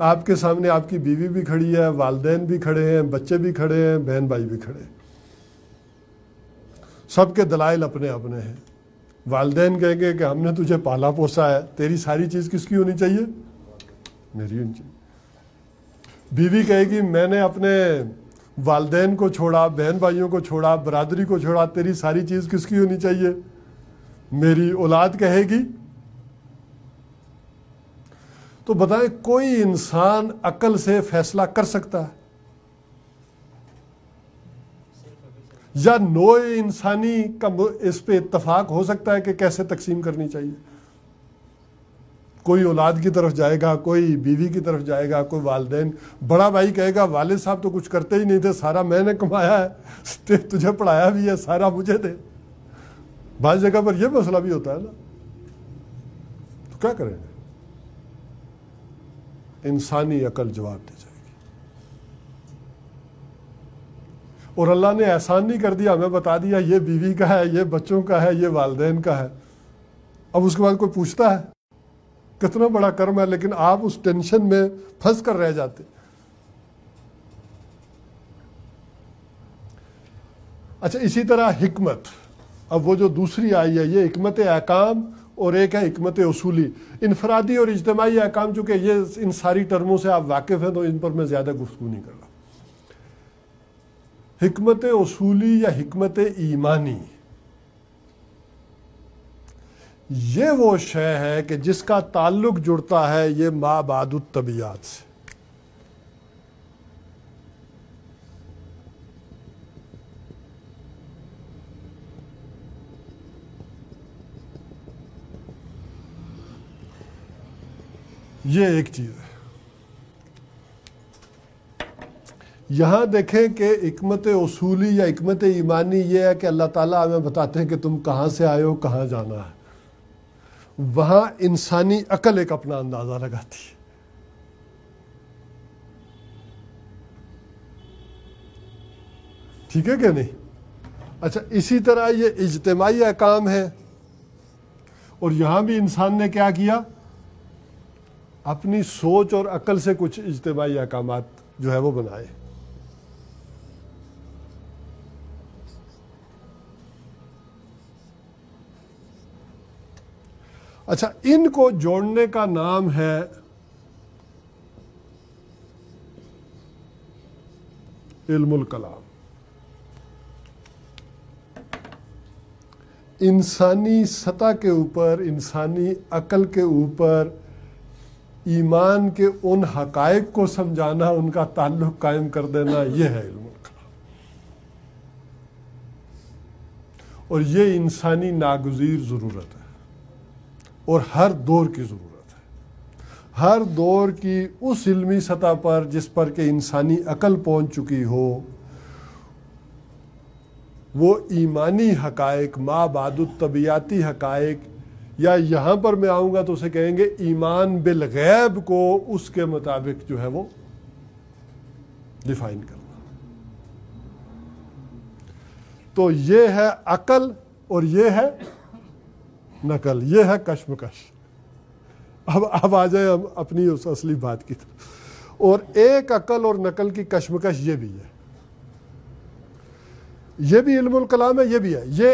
आपके सामने आपकी बीवी भी खड़ी है वालदेन भी खड़े हैं बच्चे भी खड़े हैं बहन भाई भी खड़े हैं सबके दलाइल अपने अपने हैं वालदेन कहेंगे कि हमने तुझे पाला पोसा है तेरी सारी चीज़ किसकी होनी चाहिए मेरी होनी चाहिए बीवी कहेगी मैंने अपने वालदेन को छोड़ा बहन भाइयों को छोड़ा बरादरी को छोड़ा तेरी सारी चीज़ किसकी होनी चाहिए मेरी औलाद कहेगी तो बताएं कोई इंसान अकल से फैसला कर सकता है या नोए इंसानी का इस पर इतफाक़ हो सकता है कि कैसे तकसीम करनी चाहिए कोई औलाद की तरफ जाएगा कोई बीवी की तरफ जाएगा कोई वालदेन बड़ा भाई कहेगा वालिद साहब तो कुछ करते ही नहीं थे सारा मैंने कमाया है तुझे पढ़ाया भी है सारा मुझे दे बाज जगह पर यह मसला भी होता है ना तो क्या करेंगे इंसानी अकल जवाब दे जाए और अल्लाह ने एहसान नहीं कर दिया हमें बता दिया ये बीवी का है ये बच्चों का है ये वालदेन का है अब उसके बाद कोई पूछता है कितना बड़ा कर्म है लेकिन आप उस टेंशन में फंस कर रह जाते अच्छा इसी तरह हमत अब वो जो दूसरी आई है ये हमत अहकाम और एक है हमत असूली इनफरादी और इजतमाही अहकाम चूंकि ये इन सारी टर्मों से आप वाकिफ़ हैं तो इन पर मैं ज़्यादा गुफ्तु नहीं कर रहा हमत उसूली या हमत ईमानी ये वो शय है कि जिसका ताल्लुक जुड़ता है ये माबाद तबियात से ये एक चीज़ है यहाँ देखें कि हमत असूली या हमत ईमानी ये है कि अल्लाह ताला हमें बताते हैं कि तुम कहाँ से आए हो कहाँ जाना है वहाँ इंसानी अकल एक अपना अंदाज़ा लगाती है ठीक है क्या नहीं अच्छा इसी तरह ये इजतमाही काम है और यहाँ भी इंसान ने क्या किया अपनी सोच और अकल से कुछ इजतमाही अहकाम जो है वो बनाए अच्छा इनको जोड़ने का नाम है इल्मुल कलाम इंसानी सतह के ऊपर इंसानी अकल के ऊपर ईमान के उन हकायक को समझाना उनका ताल्लुक कायम कर देना यह है इल्म और ये इंसानी नागजीर ज़रूरत है और हर दौर की ज़रूरत है हर दौर की उस इलमी सतह पर जिस पर के इंसानी अकल पहुंच चुकी हो वो ईमानी हकायक तबियाती हकायक या यहाँ पर मैं आऊँगा तो उसे कहेंगे ईमान बिलगैब को उसके मुताबिक जो है वो डिफाइन करना तो ये है अकल और ये है नकल ये है कश्मकश अब अब आ जाए हम अपनी उस असली बात की तरफ और एक अकल और नकल की कश्मकश ये भी है ये भी इल्मुल कलाम है ये भी है ये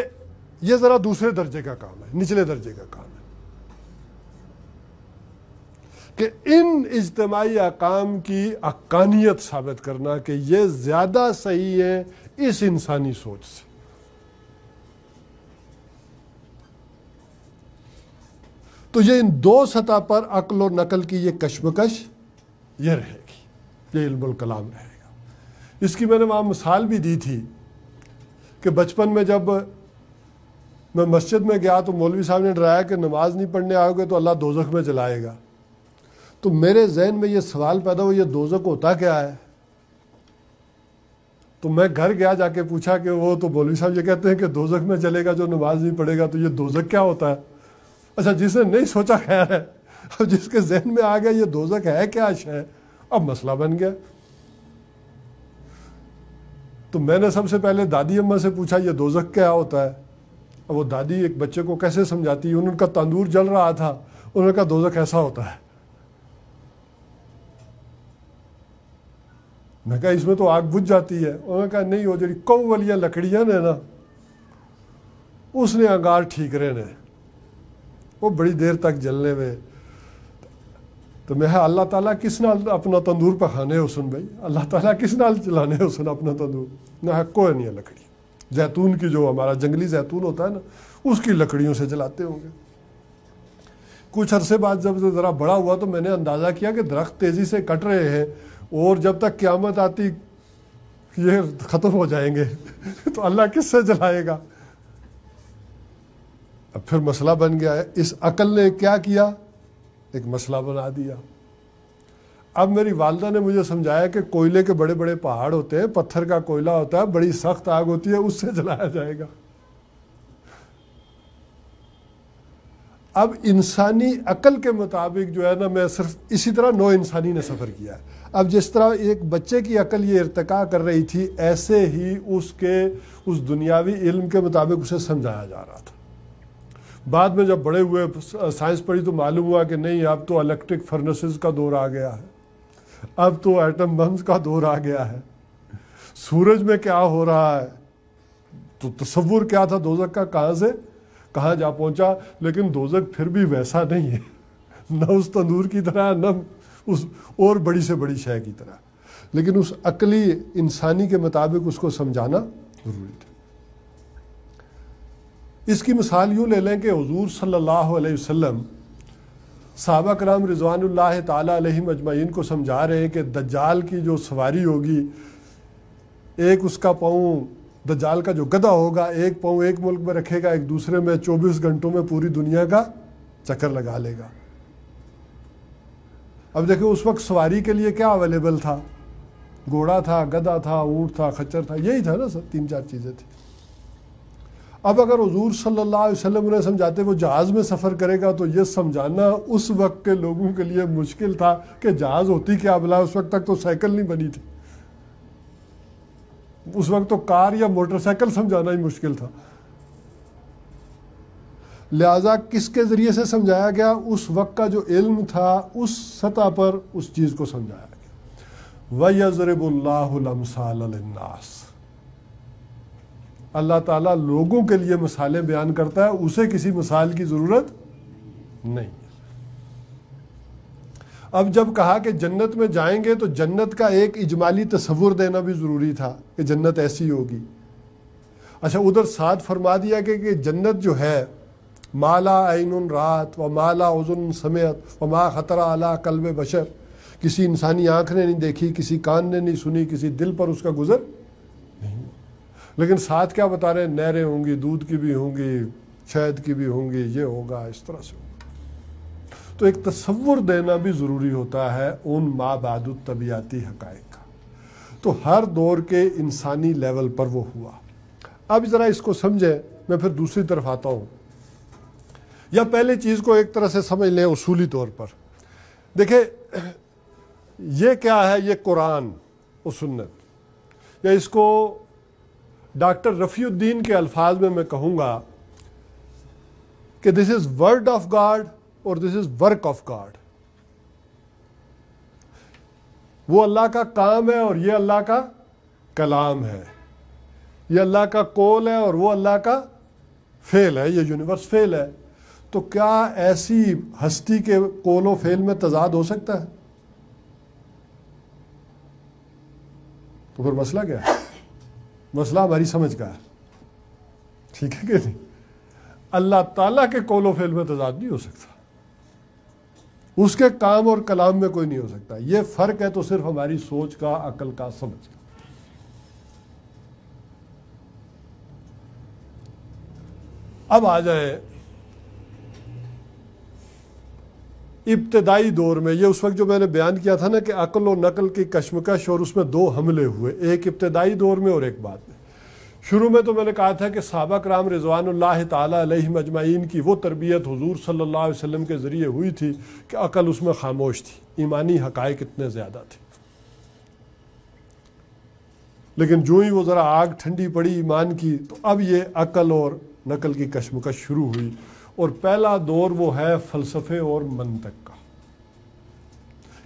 ये ज़रा दूसरे दर्जे का काम है निचले दर्जे का काम है कि इन इज्तमाही अकाम की अक्कानियत साबित करना कि ये ज़्यादा सही है इस इंसानी सोच से तो ये इन दो सतह पर अकल और नकल की ये कशमकश ये रहेगी ये इल्मुल कलाम रहेगा इसकी मैंने वहाँ मिसाल भी दी थी कि बचपन में जब मैं मस्जिद में गया तो मौलवी साहब ने डराया कि नमाज नहीं पढ़ने आओगे तो अल्लाह दोजख में जलाएगा तो मेरे जहन में ये सवाल पैदा हुआ ये दोजक होता क्या है तो मैं घर गया जाके पूछा कि वो तो मौलवी साहब ये कहते हैं कि दोजख में जलेगा जो नमाज नहीं पढ़ेगा तो ये दोजक क्या होता है अच्छा जिसने नहीं सोचा खैर है अब जिसके जहन में आ गया ये दोजक है क्या शय अब मसला बन गया तो मैंने सबसे पहले दादी अम्मा से पूछा ये दोजक क्या होता है अब वो दादी एक बच्चे को कैसे समझाती है उनका तंदूर जल रहा था उन्होंने कहा दोजक ऐसा होता है मैं कहा इसमें तो आग बुझ जाती है उन्होंने कहा नहीं वो जो कौ वाली लकड़ियां ने ना उसने अंगार ठीक रहे ने वो बड़ी देर तक जलने में तो मैं अल्लाह ताला किस नाल अपना तंदूर पखाने हो सुन भाई अल्लाह ताला किस नाल चलाने हो सुन अपना तंदूर ना है कोई नहीं है लकड़ी जैतून की जो हमारा जंगली जैतून होता है ना उसकी लकड़ियों से जलाते होंगे कुछ अरसे बाद जब ज़रा बड़ा हुआ तो मैंने अंदाज़ा किया कि दरख्त तेज़ी से कट रहे हैं और जब तक क्यामत आती ये ख़त्म हो जाएंगे तो अल्लाह किससे जलाएगा अब फिर मसला बन गया है इस अकल ने क्या किया एक मसला बना दिया अब मेरी वालदा ने मुझे समझाया कि कोयले के बड़े बड़े पहाड़ होते हैं पत्थर का कोयला होता है बड़ी सख्त आग होती है उससे जलाया जाएगा अब इंसानी अकल के मुताबिक जो है ना मैं सिर्फ इसी तरह नौ इंसानी ने सफ़र किया है अब जिस तरह एक बच्चे की अकल ये इरतका कर रही थी ऐसे ही उसके उस दुनियावी इल्म के मुताबिक उसे समझाया जा रहा था बाद में जब बड़े हुए साइंस पढ़ी तो मालूम हुआ कि नहीं अब तो इलेक्ट्रिक फर्नेसेस का दौर आ गया है अब तो एटम बम्स का दौर आ गया है सूरज में क्या हो रहा है तो तस्वुर क्या था दोजक का कहाँ से कहाँ जा पहुँचा लेकिन दोजक फिर भी वैसा नहीं है न उस तंदूर की तरह न उस और बड़ी से बड़ी शय की तरह लेकिन उस अकली इंसानी के मुताबिक उसको समझाना ज़रूरी था इसकी मिसाल यूँ ले लें कि हजूर सल्ला वसम साहबा कराम रिजवान तम अजमाइन को समझा रहे कि दज्जाल की जो सवारी होगी एक उसका पाँव दज्जाल का जो गदा होगा एक पाँव एक मुल्क में रखेगा एक दूसरे में चौबीस घंटों में पूरी दुनिया का चक्कर लगा लेगा अब देखो उस वक्त सवारी के लिए क्या अवेलेबल था घोड़ा था गधा था ऊँट था खच्चर था यही था ना सर तीन चार चीज़ें थी अब अगर हजूर सल्ला वसम समझाते वो जहाज़ में सफ़र करेगा तो ये समझाना उस वक्त के लोगों के लिए मुश्किल था कि जहाज़ होती क्या बला उस वक्त तक तो साइकिल नहीं बनी थी उस वक्त तो कार या मोटरसाइकिल समझाना ही मुश्किल था लिहाजा किसके ज़रिए से समझाया गया उस वक्त का जो इल्म था उस सतह पर उस चीज़ को समझाया गया वज़रबल्लासालनास अल्लाह ताला लोगों के लिए मिसालें बयान करता है उसे किसी मिसाल की ज़रूरत नहीं अब जब कहा कि जन्नत में जाएंगे तो जन्नत का एक इजमाली तस्वुर देना भी ज़रूरी था कि जन्नत ऐसी होगी अच्छा उधर साथ फरमा दिया कि, कि जन्नत जो है माला आइन रात व माला उजुन समेत व मा खतरा अला कल्ब बशर किसी इंसानी आँख ने नहीं देखी किसी कान ने नहीं सुनी किसी दिल पर उसका गुज़र लेकिन साथ क्या बता रहे हैं नहरें होंगी दूध की भी होंगी शहद की भी होंगी ये होगा इस तरह से होगा तो एक तस्वुर देना भी ज़रूरी होता है उन बहादुर तबियाती हक का तो हर दौर के इंसानी लेवल पर वो हुआ अब ज़रा इसको समझें मैं फिर दूसरी तरफ आता हूं या पहले चीज़ को एक तरह से समझ लें उसूली तौर पर देखे ये क्या है ये कुरान और सुन्नत या इसको डॉक्टर रफ़ीुद्दीन के अल्फाज में मैं कहूँगा कि this is word of God और this is work of God वो अल्लाह का काम है और ये अल्लाह का कलाम है ये अल्लाह का कोल है और वो अल्लाह का फेल है ये यूनिवर्स फेल है तो क्या ऐसी हस्ती के कोल और फेल में तजाद हो सकता है तो फिर मसला क्या है मसला हमारी समझ का है ठीक है कि नहीं अल्लाह ताला के कोलो फेल में तजाद नहीं हो सकता उसके काम और कलाम में कोई नहीं हो सकता ये फ़र्क है तो सिर्फ हमारी सोच का अकल का समझ का अब आ जाए इब्तदाई दौर में ये उस वक्त जो मैंने बयान किया था ना कि अकल और नकल की कश्मकश और उसमें दो हमले हुए एक इब्तदाई दौर में और एक बाद में शुरू में तो मैंने कहा था कि सबक राम रिजवान मजमाइन की वो तरबियत हजूर सल्ला वसम के ज़रिए हुई थी कि अकल उसमें खामोश थी ईमानी हक कितने ज़्यादा थे लेकिन जो ही वो ज़रा आग ठंडी पड़ी ईमान की तो अब ये अकल और नकल की कश्मकश शुरू हुई और पहला दौर वो है फ़लसफ़े और मनतक का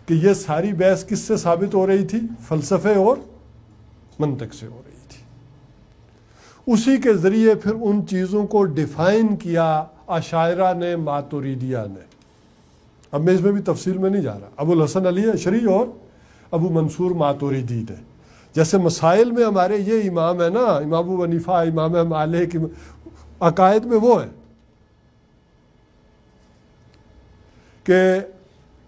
कि ये सारी बहस किससे साबित हो रही थी फ़लसफ़े और मंतक से हो रही थी उसी के ज़रिए फिर उन चीज़ों को डिफ़ाइन किया आशायरा ने मातुरीदिया ने अब मैं इसमें भी तफसील में नहीं जा रहा अबुल हसन अली अशरी और अबू मंसूर मातुरीदी है जैसे मसाइल में हमारे ये इमाम है ना इमाम वनीफा इमाम मालिक अकायद में वो है कि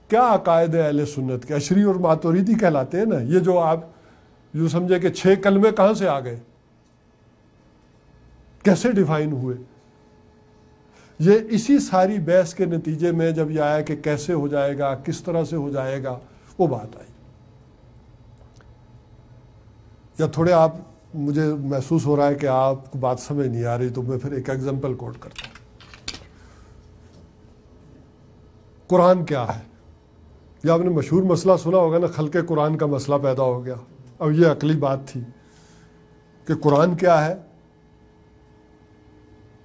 क्या अकायद अहल सुन्नत के अशरी और मातोरीदी कहलाते हैं ना ये जो आप जो समझे कि छह कलमे कहां से आ गए कैसे डिफाइन हुए ये इसी सारी बहस के नतीजे में जब यह आया कि कैसे हो जाएगा किस तरह से हो जाएगा वो बात आई या थोड़े आप मुझे महसूस हो रहा है कि आपको बात समझ नहीं आ रही तो मैं फिर एक एग्जांपल कोट करता कुरान क्या है यह आपने मशहूर मसला सुना होगा ना खल के कुरान का मसला पैदा हो गया अब यह अकली बात थी कि कुरान क्या है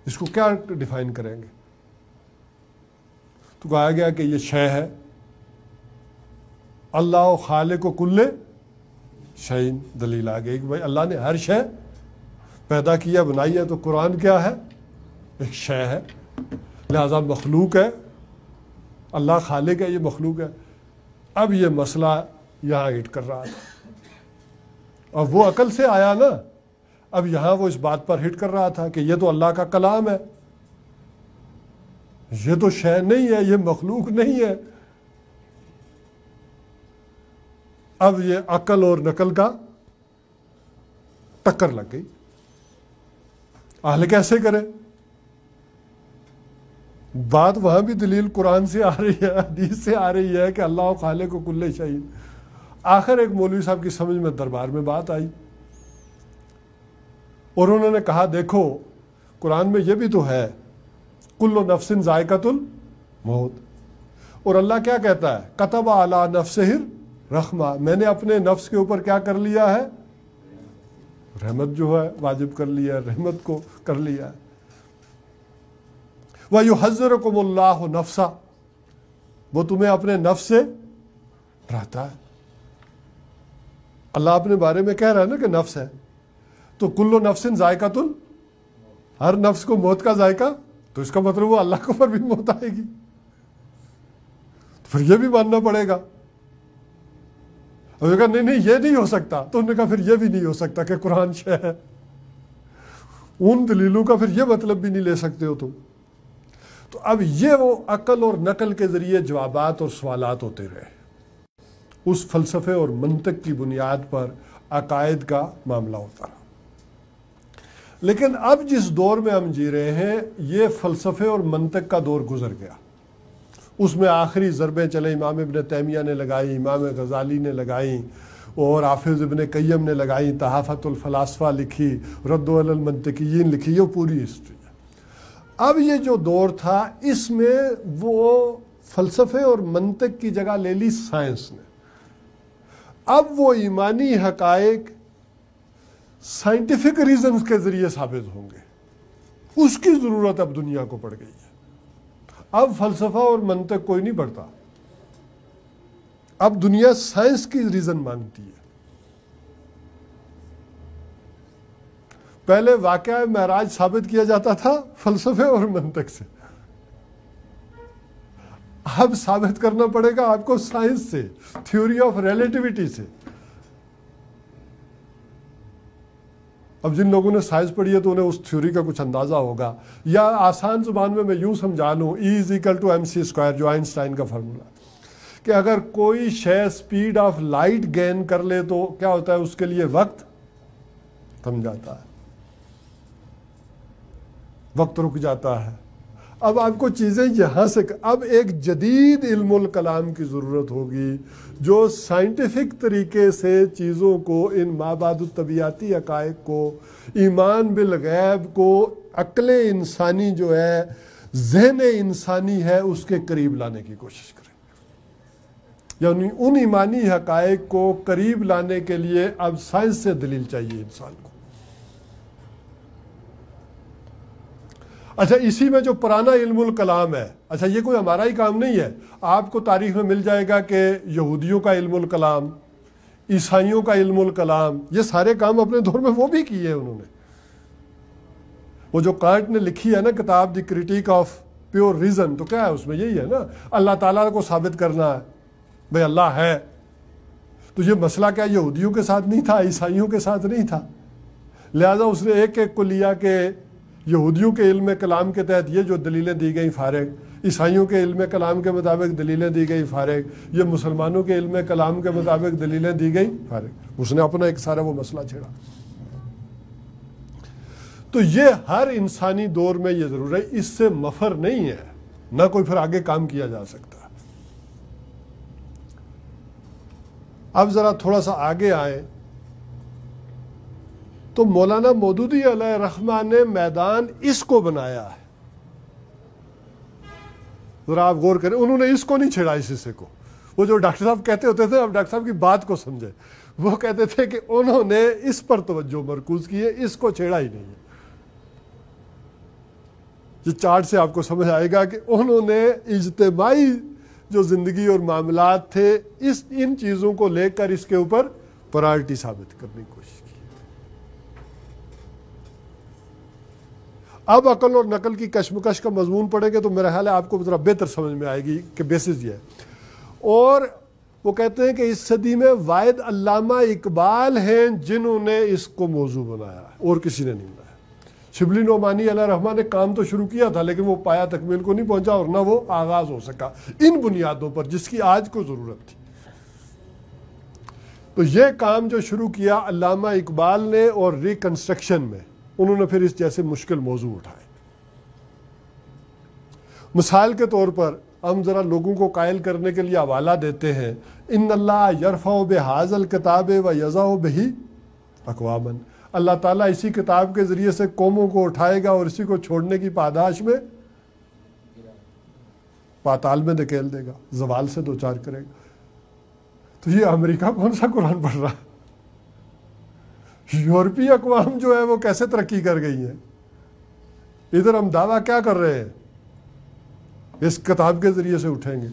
इसको क्या डिफाइन करेंगे तो कहा गया कि ये शय है अल्लाह खाले को कुल्ले शहीन दलील आ गई कि भाई अल्लाह ने हर शय पैदा किया बनाई है तो कुरान क्या है एक शय है लिहाजा मखलूक है अल्लाह खालिक है ये मखलूक है अब ये मसला यहाँ हिट कर रहा था और वो अकल से आया ना अब यहाँ वो इस बात पर हिट कर रहा था कि ये तो अल्लाह का कलाम है ये तो शह नहीं है ये मखलूक नहीं है अब ये अकल और नकल का टक्कर लग गई आहल कैसे करें बात वहां भी दलील कुरान से आ रही है हदीस से आ रही है कि अल्लाह खाले को कुल्ले शहीद आखिर एक मौलवी साहब की समझ में दरबार में बात आई और उन्होंने कहा देखो कुरान में यह भी तो है कुल्लो नफसिन जायकतुल मौत और अल्लाह क्या कहता है कतब आला नफसहिर रखमा मैंने अपने नफ्स के ऊपर क्या कर लिया है रहमत जो है वाजिब कर लिया है रहमत को कर लिया है व यू हजरकमल्लाह नफसा वो तुम्हें अपने नफ से डराता है अल्लाह अपने बारे में कह रहा है ना कि नफ्स है तो कुल्लो नफ्सिन जायका तुल हर नफ्स को मौत का जायका तो इसका मतलब वो अल्लाह को पर भी मौत आएगी तो फिर ये भी मानना पड़ेगा और कहा नहीं नहीं ये नहीं हो सकता तो उन्होंने कहा फिर ये भी नहीं हो सकता कि कुरान शह है उन दलीलों का फिर ये मतलब भी नहीं ले सकते हो तुम तो। तो अब ये वो अकल और नकल के ज़रिए जवाबात और सवालत होते रहे उस फलसफे और मंतक की बुनियाद पर अकायद का मामला होता रहा लेकिन अब जिस दौर में हम जी रहे हैं ये फ़लसफ़े और मंतक का दौर गुजर गया उसमें आखिरी ज़रबें चले इमाम इबन तैमिया ने लगाई इमाम गजाली ने लगाई और हाफिज़ इबन कैम ने लगाई तहाफतुलफलासफा लिखी रद्दमनतकीन लिखी ये पूरी हिस्ट्री अब ये जो दौर था इसमें वो फलसफे और मंतक की जगह ले ली साइंस ने अब वो ईमानी हकायक साइंटिफिक रीजंस के ज़रिए साबित होंगे उसकी ज़रूरत अब दुनिया को पड़ गई है अब फलसफा और मंतक कोई नहीं पढ़ता अब दुनिया साइंस की रीज़न मांगती है पहले वाक़ महराज साबित किया जाता था फलसफे और मंतक से अब साबित करना पड़ेगा आपको साइंस से थ्योरी ऑफ रिलेटिविटी से अब जिन लोगों ने साइंस पढ़ी है तो उन्हें उस थ्योरी का कुछ अंदाज़ा होगा या आसान जुबान में मैं यूं समझा लू E is equal to M C square जो आइंस्टाइन का फॉर्मूला कि अगर कोई शे स्पीड ऑफ लाइट गेन कर ले तो क्या होता है उसके लिए वक्त समझाता है वक्त रुक जाता है अब आपको चीज़ें यहाँ से अब एक जदीद कलाम की ज़रूरत होगी जो साइंटिफिक तरीके से चीज़ों को इन तबियाती हक़ को ईमान बिल गैब को अकल इंसानी जो है जहन इंसानी है उसके करीब लाने की कोशिश करें यानी उन ईमानी हकायक को करीब लाने के लिए अब साइंस से दलील चाहिए इंसान को अच्छा इसी में जो पुराना इल्मुल कलाम है अच्छा ये कोई हमारा ही काम नहीं है आपको तारीख में मिल जाएगा कि यहूदियों का इल्मुल कलाम ईसाइयों का इल्मुल कलाम ये सारे काम अपने दौर में वो भी किए उन्होंने वो जो कांट ने लिखी है ना किताब the critique of pure reason तो क्या है उसमें यही है ना अल्लाह ताला को साबित करना है भाई अल्लाह है तो ये मसला क्या यहूदियों के साथ नहीं था ईसाइयों के साथ नहीं था लिहाजा उसने एक एक को लिया कि यहूदियों के इल्म कलाम के तहत ये जो दलीलें दी गई फारग ईसाइयों के इल्म कलाम के मुताबिक दलीलें दी गई फारग ये मुसलमानों के इल्म कलाम के मुताबिक दलीलें दी गई फारग उसने अपना एक सारा वो मसला छेड़ा तो ये हर इंसानी दौर में ये ज़रूर है इससे मफर नहीं है ना कोई फिर आगे काम किया जा सकता अब ज़रा थोड़ा सा आगे आए तो मौलाना मोदूदी रहमान ने मैदान इसको बनाया है ज़रा आप गौर करें उन्होंने इसको नहीं छेड़ा इस हिस्से को वो जो डॉक्टर साहब कहते होते थे अब डॉक्टर साहब की बात को समझे वो कहते थे कि उन्होंने इस पर तवज्जो मरकूज की है इसको छेड़ा ही नहीं है ये चार्ट से आपको समझ आएगा कि उन्होंने इजतमाही जो ज़िंदगी और मामला थे इस इन चीज़ों को लेकर इसके ऊपर प्रायोरिटी साबित करने की कोशिश अब अकल और नकल की कश्मकश का मजमून पढ़ेंगे तो मेरा ख्याल है आपको ज़रा बेहतर समझ में आएगी कि बेसिस ये और वो कहते हैं कि इस सदी में वायद अल्लामा इकबाल हैं जिन्होंने इसको मौजू बनाया और किसी ने नहीं बनाया शिबली नोमानी अला रहमान ने काम तो शुरू किया था लेकिन वो पाया तकमील को नहीं पहुंचा और ना वो आगाज हो सका इन बुनियादों पर जिसकी आज को ज़रूरत थी तो ये काम जो शुरू किया अल्लामा इकबाल ने और रिकन्स्ट्रक्शन में उन्होंने फिर इस जैसे मुश्किल मौजू उठाए मिसाल के तौर पर हम ज़रा लोगों को कायल करने के लिए हवाला देते हैं इन अल्लाह यरफ़ा बे हाजल किताब व यज़ा बही अकवामन अल्लाह ताला इसी किताब के ज़रिए से कौमों को उठाएगा और इसी को छोड़ने की पादाश में पाताल में धकेल देगा जवाल से दो चार करेगा तो ये अमेरिका कौन सा कुरान पढ़ रहा है यूरोपीय अकवाम जो है वो कैसे तरक्की कर गई है इधर हम दावा क्या कर रहे हैं इस किताब के ज़रिए से उठेंगे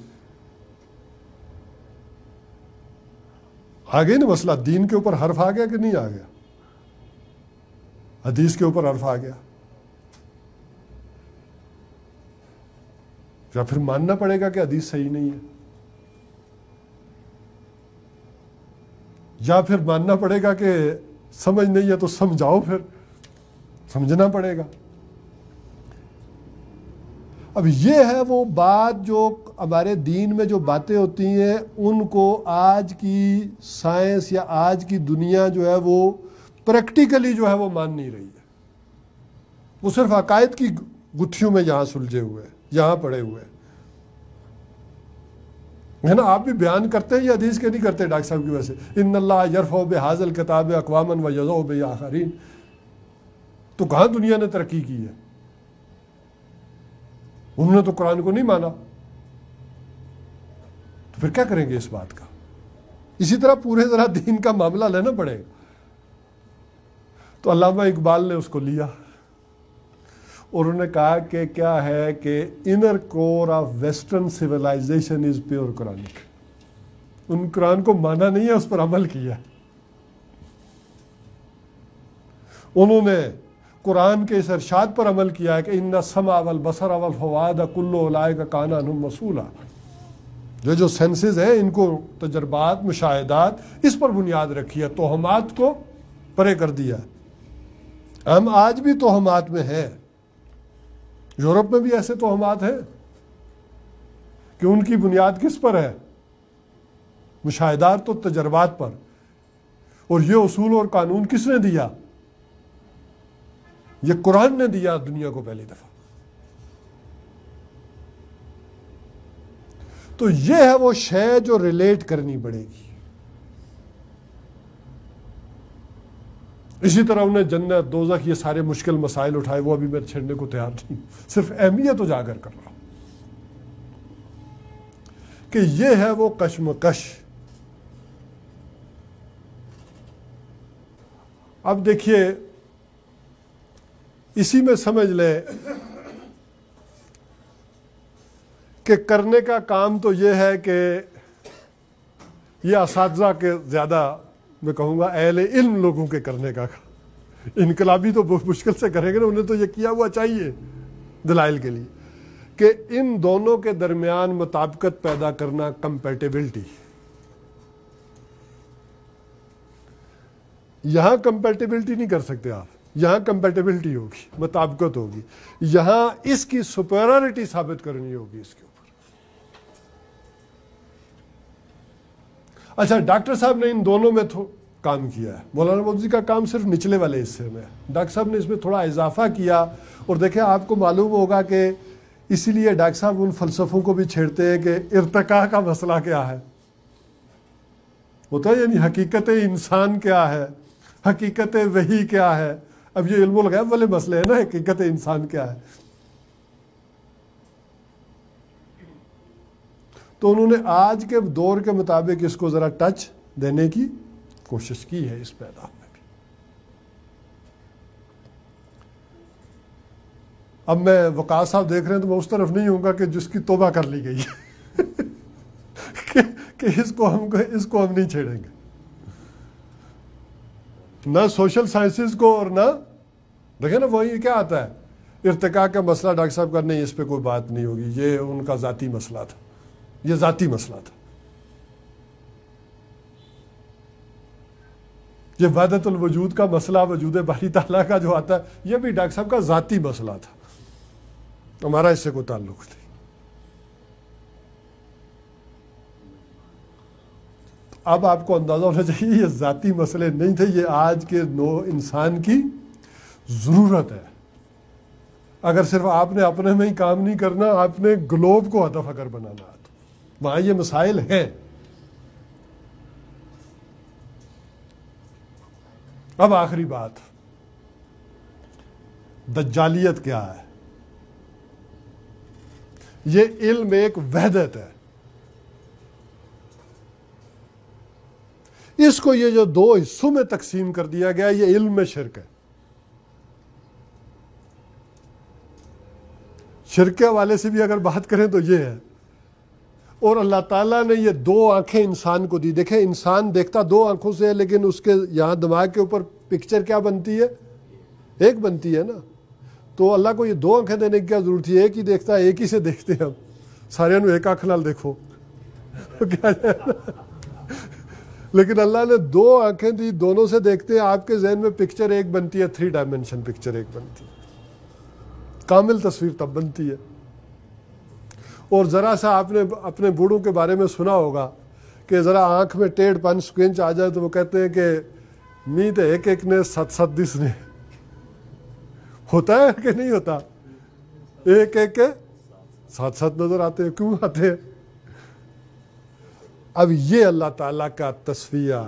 आ गई ना मसला दीन के ऊपर हर्फ आ गया कि नहीं आ गया हदीस के ऊपर हर्फ आ गया या फिर मानना पड़ेगा कि हदीस सही नहीं है या फिर मानना पड़ेगा कि समझ नहीं है तो समझाओ फिर समझना पड़ेगा अब ये है वो बात जो हमारे दीन में जो बातें होती हैं उनको आज की साइंस या आज की दुनिया जो है वो प्रैक्टिकली जो है वो मान नहीं रही है वो सिर्फ अकायद की गुत्थियों में यहाँ सुलझे हुए हैं यहाँ पड़े हुए हैं है ना आप भी बयान करते हैं या हदीस के नहीं करते डॉक्टर साहब की वजह से इन अल्लाह बे हाजल किताब अकवामन व यज़ो बे आखरीन तो कहाँ दुनिया ने तरक्की की है उन्होंने तो कुरान को नहीं माना तो फिर क्या करेंगे इस बात का इसी तरह पूरे ज़रा दीन का मामला लेना पड़ेगा तो अलामा इकबाल ने उसको लिया और उन्होंने कहा कि क्या है कि inner core of western civilisation is pure Quranic उन कुरान को माना नहीं है उस पर अमल किया उन्होंने कुरान के इस अरशाद पर अमल किया है कि इन समावल बसर अवल फवाद कुल्लाय का काना मसूला जो जो सेंसेस हैं इनको तजर्बात मुशाहदात इस पर बुनियाद रखी है तोहमात को परे कर दिया हम आज भी तोहमात में हैं यूरोप में भी ऐसे तो हमात हैं कि उनकी बुनियाद किस पर है मुशाहदार तो तजर्बात पर और ये असूल और कानून किसने दिया ये कुरान ने दिया दुनिया को पहली दफ़ा तो ये है वो शय जो रिलेट करनी पड़ेगी इसी तरह उन्हें जन्नत दोजक ये सारे मुश्किल मसाइल उठाए वो अभी मैं छेड़ने को तैयार नहीं सिर्फ अहमियत उजागर कर रहा कि ये है वो कश्मकश अब देखिए इसी में समझ ले कि करने का काम तो ये है कि ये इस के ज़्यादा मैं कहूँगा अहल इल्म लोगों के करने का इनकलाबी तो मुश्किल से करेंगे ना उन्हें तो ये किया हुआ चाहिए दलाइल के लिए कि इन दोनों के दरमियान मुताबकत पैदा करना कंपेटेबिलिटी यहां कंपेटेबिलिटी नहीं कर सकते आप यहां कंपेटेबिलिटी होगी मुताबकत होगी यहां इसकी सुपेरिटी साबित करनी होगी इसके अच्छा डॉक्टर साहब ने इन दोनों में काम किया है मौलाना जी का काम सिर्फ निचले वाले हिस्से में डॉक्टर साहब ने इसमें थोड़ा इजाफा किया और देखें आपको मालूम होगा कि इसीलिए डॉक्टर साहब उन फलसफों को भी छेड़ते हैं कि इरतका का मसला क्या है होता है यानी हकीकत इंसान क्या है हकीकत वही क्या है अब ये इल्मुल गैब वाले मसले हैं ना हकीकत इंसान क्या है तो उन्होंने आज के दौर के मुताबिक इसको ज़रा टच देने की कोशिश की है इस पैदा में भी अब मैं वकास साहब देख रहे हैं तो मैं उस तरफ नहीं हूंगा कि जिसकी तोबा कर ली गई है कि, कि इसको हम इसको हम नहीं छेड़ेंगे ना सोशल साइंसेस को और ना देखे ना वही क्या आता है इरतका का मसला डॉक्टर साहब का नहीं इस पर कोई बात नहीं होगी ये उनका ज़ाती मसला था ये ज़ाती मसला था ये वजूद का मसला वजूद बारी ताला का जो आता है यह भी डॉक्टर साहब का ज़ाती मसला था हमारा इससे कोई ताल्लुक नहीं अब आपको अंदाज़ा होना चाहिए ये ज़ाती मसले नहीं थे ये आज के नो इंसान की ज़रूरत है अगर सिर्फ आपने अपने में ही काम नहीं करना आपने ग्लोब को हदफ अगर बनाना वहां ये मिसाइल हैं अब आखिरी बात दज्जालियत क्या है ये इल्म एक वहदत है इसको ये जो दो हिस्सों में तकसीम कर दिया गया ये इल्म में शिरक है शिरके वाले से भी अगर बात करें तो ये है और अल्लाह ताला ने ये दो आंखें इंसान को दी देखें इंसान देखता दो आंखों से है लेकिन उसके यहाँ दिमाग के ऊपर पिक्चर क्या बनती है एक बनती है ना तो अल्लाह को ये दो आंखें देने की क्या जरूरत थी एक ही देखता है एक ही से देखते हैं हम सारे एक आंख नाल देखो क्या लेकिन अल्लाह ने दो आंखें दी दोनों से देखते हैं आपके जहन में पिक्चर एक बनती है थ्री डायमेंशन पिक्चर एक बनती है कामिल तस्वीर तब बनती है और ज़रा सा आपने अपने बूढ़ों के बारे में सुना होगा कि ज़रा आँख में पन स्क्विंच आ जाए तो वो कहते हैं कि मीत एक एक ने सत सत दिस ने होता है कि नहीं होता एक एक के साथ साथ नज़र आते हैं क्यों आते हैं अब ये अल्लाह ताला का तस्वीर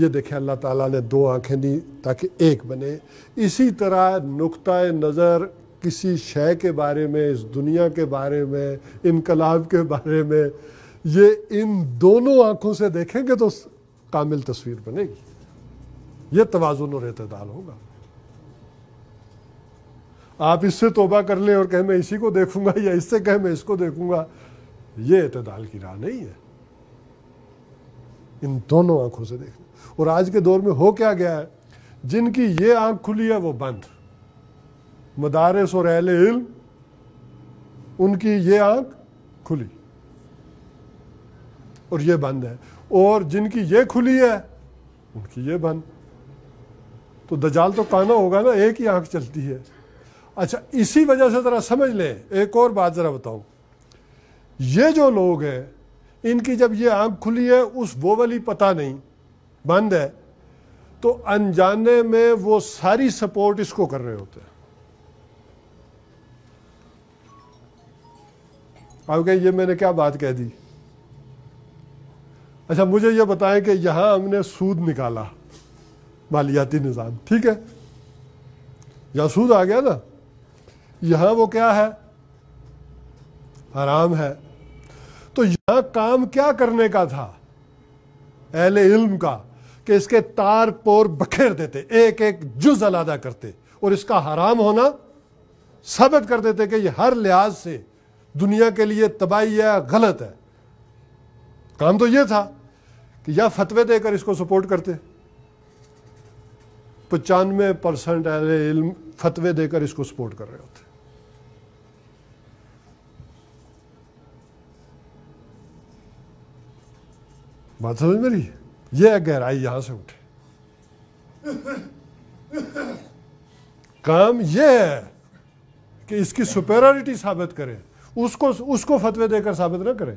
ये देखें अल्लाह ताला ने दो आंखें दी ताकि एक बने इसी तरह नुक़ नज़र किसी शय के बारे में इस दुनिया के बारे में इनकलाब के बारे में ये इन दोनों आँखों से देखेंगे तो कामिल तस्वीर बनेगी ये तोज़ुन और अतदाल होगा आप इससे तोबा कर लें और कहें मैं इसी को देखूंगा या इससे कहें मैं इसको देखूंगा ये अतदाल की राह नहीं है इन दोनों आंखों से देखना और आज के दौर में हो क्या गया है जिनकी ये आंख खुली है वो बंद मदारस और अहल इल्म उनकी ये आंख खुली और ये बंद है और जिनकी ये खुली है उनकी ये बंद तो दजाल तो काना होगा ना एक ही आंख चलती है अच्छा इसी वजह से ज़रा समझ लें एक और बात ज़रा बताऊं ये जो लोग हैं इनकी जब ये आंख खुली है उस वो वाली पता नहीं बंद है तो अनजाने में वो सारी सपोर्ट इसको कर रहे होते हैं आप कहें ये मैंने क्या बात कह दी अच्छा मुझे ये बताएं कि यहां हमने सूद निकाला मालियाती निज़ाम ठीक है यहां सूद आ गया ना यहां वो क्या है हराम है तो यहां काम क्या करने का था अहल इल्म का कि इसके तार पोर बखेर देते एक एक जुज अलादा करते और इसका हराम होना साबित कर देते कि ये हर लिहाज से दुनिया के लिए तबाही है गलत है काम तो यह था कि या फतवे देकर इसको सपोर्ट करते पचानवे परसेंट ऐसे इल्म फतवे देकर इसको सपोर्ट कर रहे होते बात समझ में रही है गहराई यहां से उठे काम यह है कि इसकी सुपेरिटी साबित करें उसको उसको फतवे देकर साबित ना करें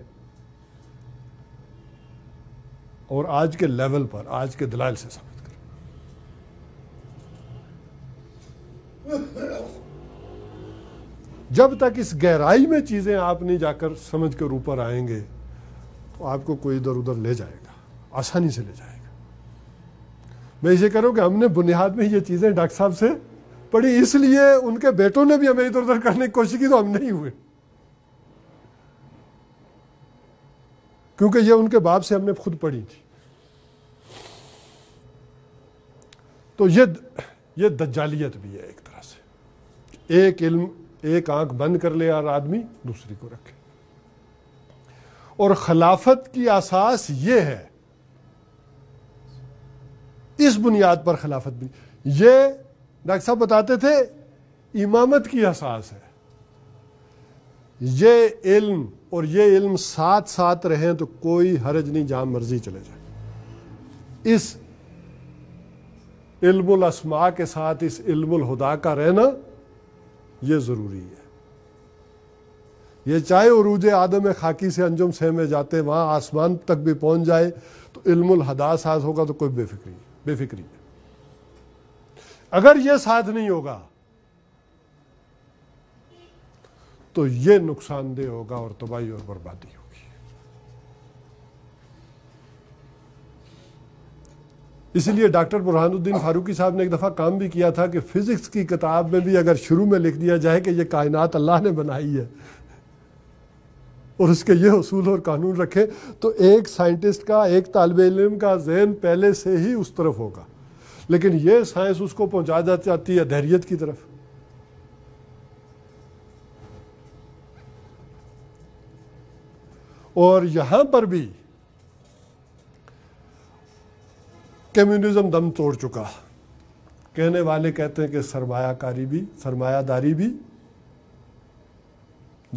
और आज के लेवल पर आज के दलाल से साबित करें जब तक इस गहराई में चीज़ें आप नहीं जाकर समझ कर ऊपर आएंगे तो आपको कोई इधर उधर ले जाएगा आसानी से ले जाएगा मैं इसे कह रहा कि हमने बुनियाद में ये चीज़ें डॉक्टर साहब से पढ़ी इसलिए उनके बेटों ने भी हमें इधर उधर करने की कोशिश की तो हम नहीं हुए क्योंकि ये उनके बाप से हमने खुद पढ़ी थी तो ये ये दज्जालियत भी है एक तरह से एक इल्म एक आंख बंद कर ले यार आदमी दूसरी को रखे और खिलाफत की आसास ये है इस बुनियाद पर खिलाफत भी ये डॉक्टर साहब बताते थे इमामत की आसास है ये इल्म और ये इल्म साथ साथ रहें तो कोई हरज नहीं जहां मर्जी चले जाए इस इल्मसमा के साथ इस हुदा का रहना ये ज़रूरी है ये चाहे उरूज आदम खाकी से अंजुम से में जाते वहां आसमान तक भी पहुंच जाए तो इल्मदा साथ होगा तो कोई बेफिक्री बेफिक्री है अगर ये साथ नहीं होगा तो ये नुकसानदेह होगा और तबाही और बर्बादी होगी इसीलिए डॉक्टर बुरहानुद्दीन फारूकी साहब ने एक दफ़ा काम भी किया था कि फ़िज़िक्स की किताब में भी अगर शुरू में लिख दिया जाए कि यह कायनात अल्लाह ने बनाई है और उसके ये असूल और कानून रखे तो एक साइंटिस्ट का एक तालब इलम का जहन पहले से ही उस तरफ होगा लेकिन ये साइंस उसको पहुंचा जाती है धैरियत की तरफ और यहाँ पर भी कम्युनिज्म दम तोड़ चुका कहने वाले कहते हैं कि सरमायाकारी भी सरमायादारी भी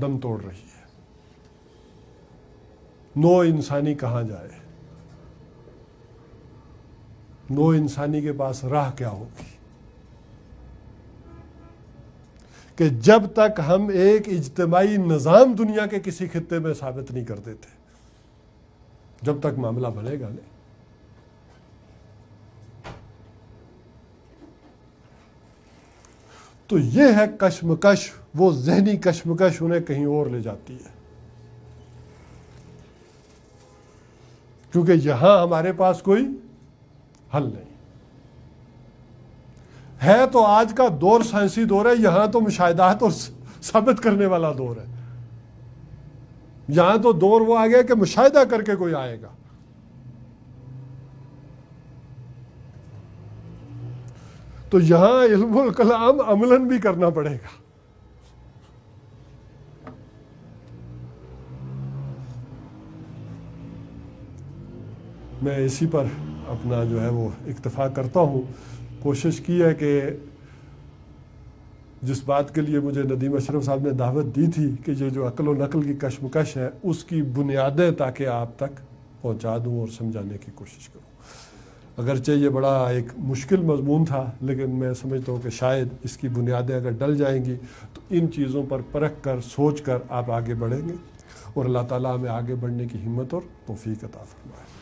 दम तोड़ रही है नो इंसानी कहाँ जाए नो इंसानी के पास राह क्या होगी कि जब तक हम एक इजतमाही निज़ाम दुनिया के किसी खत्े में साबित नहीं करते थे जब तक मामला बढ़ेगा नहीं तो ये है कश्मकश वो जहनी कश्मकश उन्हें कहीं और ले जाती है क्योंकि यहां हमारे पास कोई हल नहीं है तो आज का दौर साइंसी दौर है यहां तो मुशाहदात और साबित करने वाला दौर है यहां तो दौर वो आ गया कि मुशाहिदा करके कोई आएगा तो यहां इल्मुल कलाम अमलन भी करना पड़ेगा मैं इसी पर अपना जो है वो इक्तफा करता हूँ कोशिश की है कि जिस बात के लिए मुझे नदीम अशरफ साहब ने दावत दी थी कि ये जो अकल व नकल की कशमकश है उसकी बुनियादें ताकि आप तक पहुंचा दूं और समझाने की कोशिश करूं अगरचे ये बड़ा एक मुश्किल मजमून था लेकिन मैं समझता हूँ कि शायद इसकी बुनियादें अगर डल जाएंगी तो इन चीज़ों पर परख कर सोच कर आप आगे बढ़ेंगे और अल्लाह ताला हमें आगे बढ़ने की हिम्मत और तोफ़ी अता फरमाए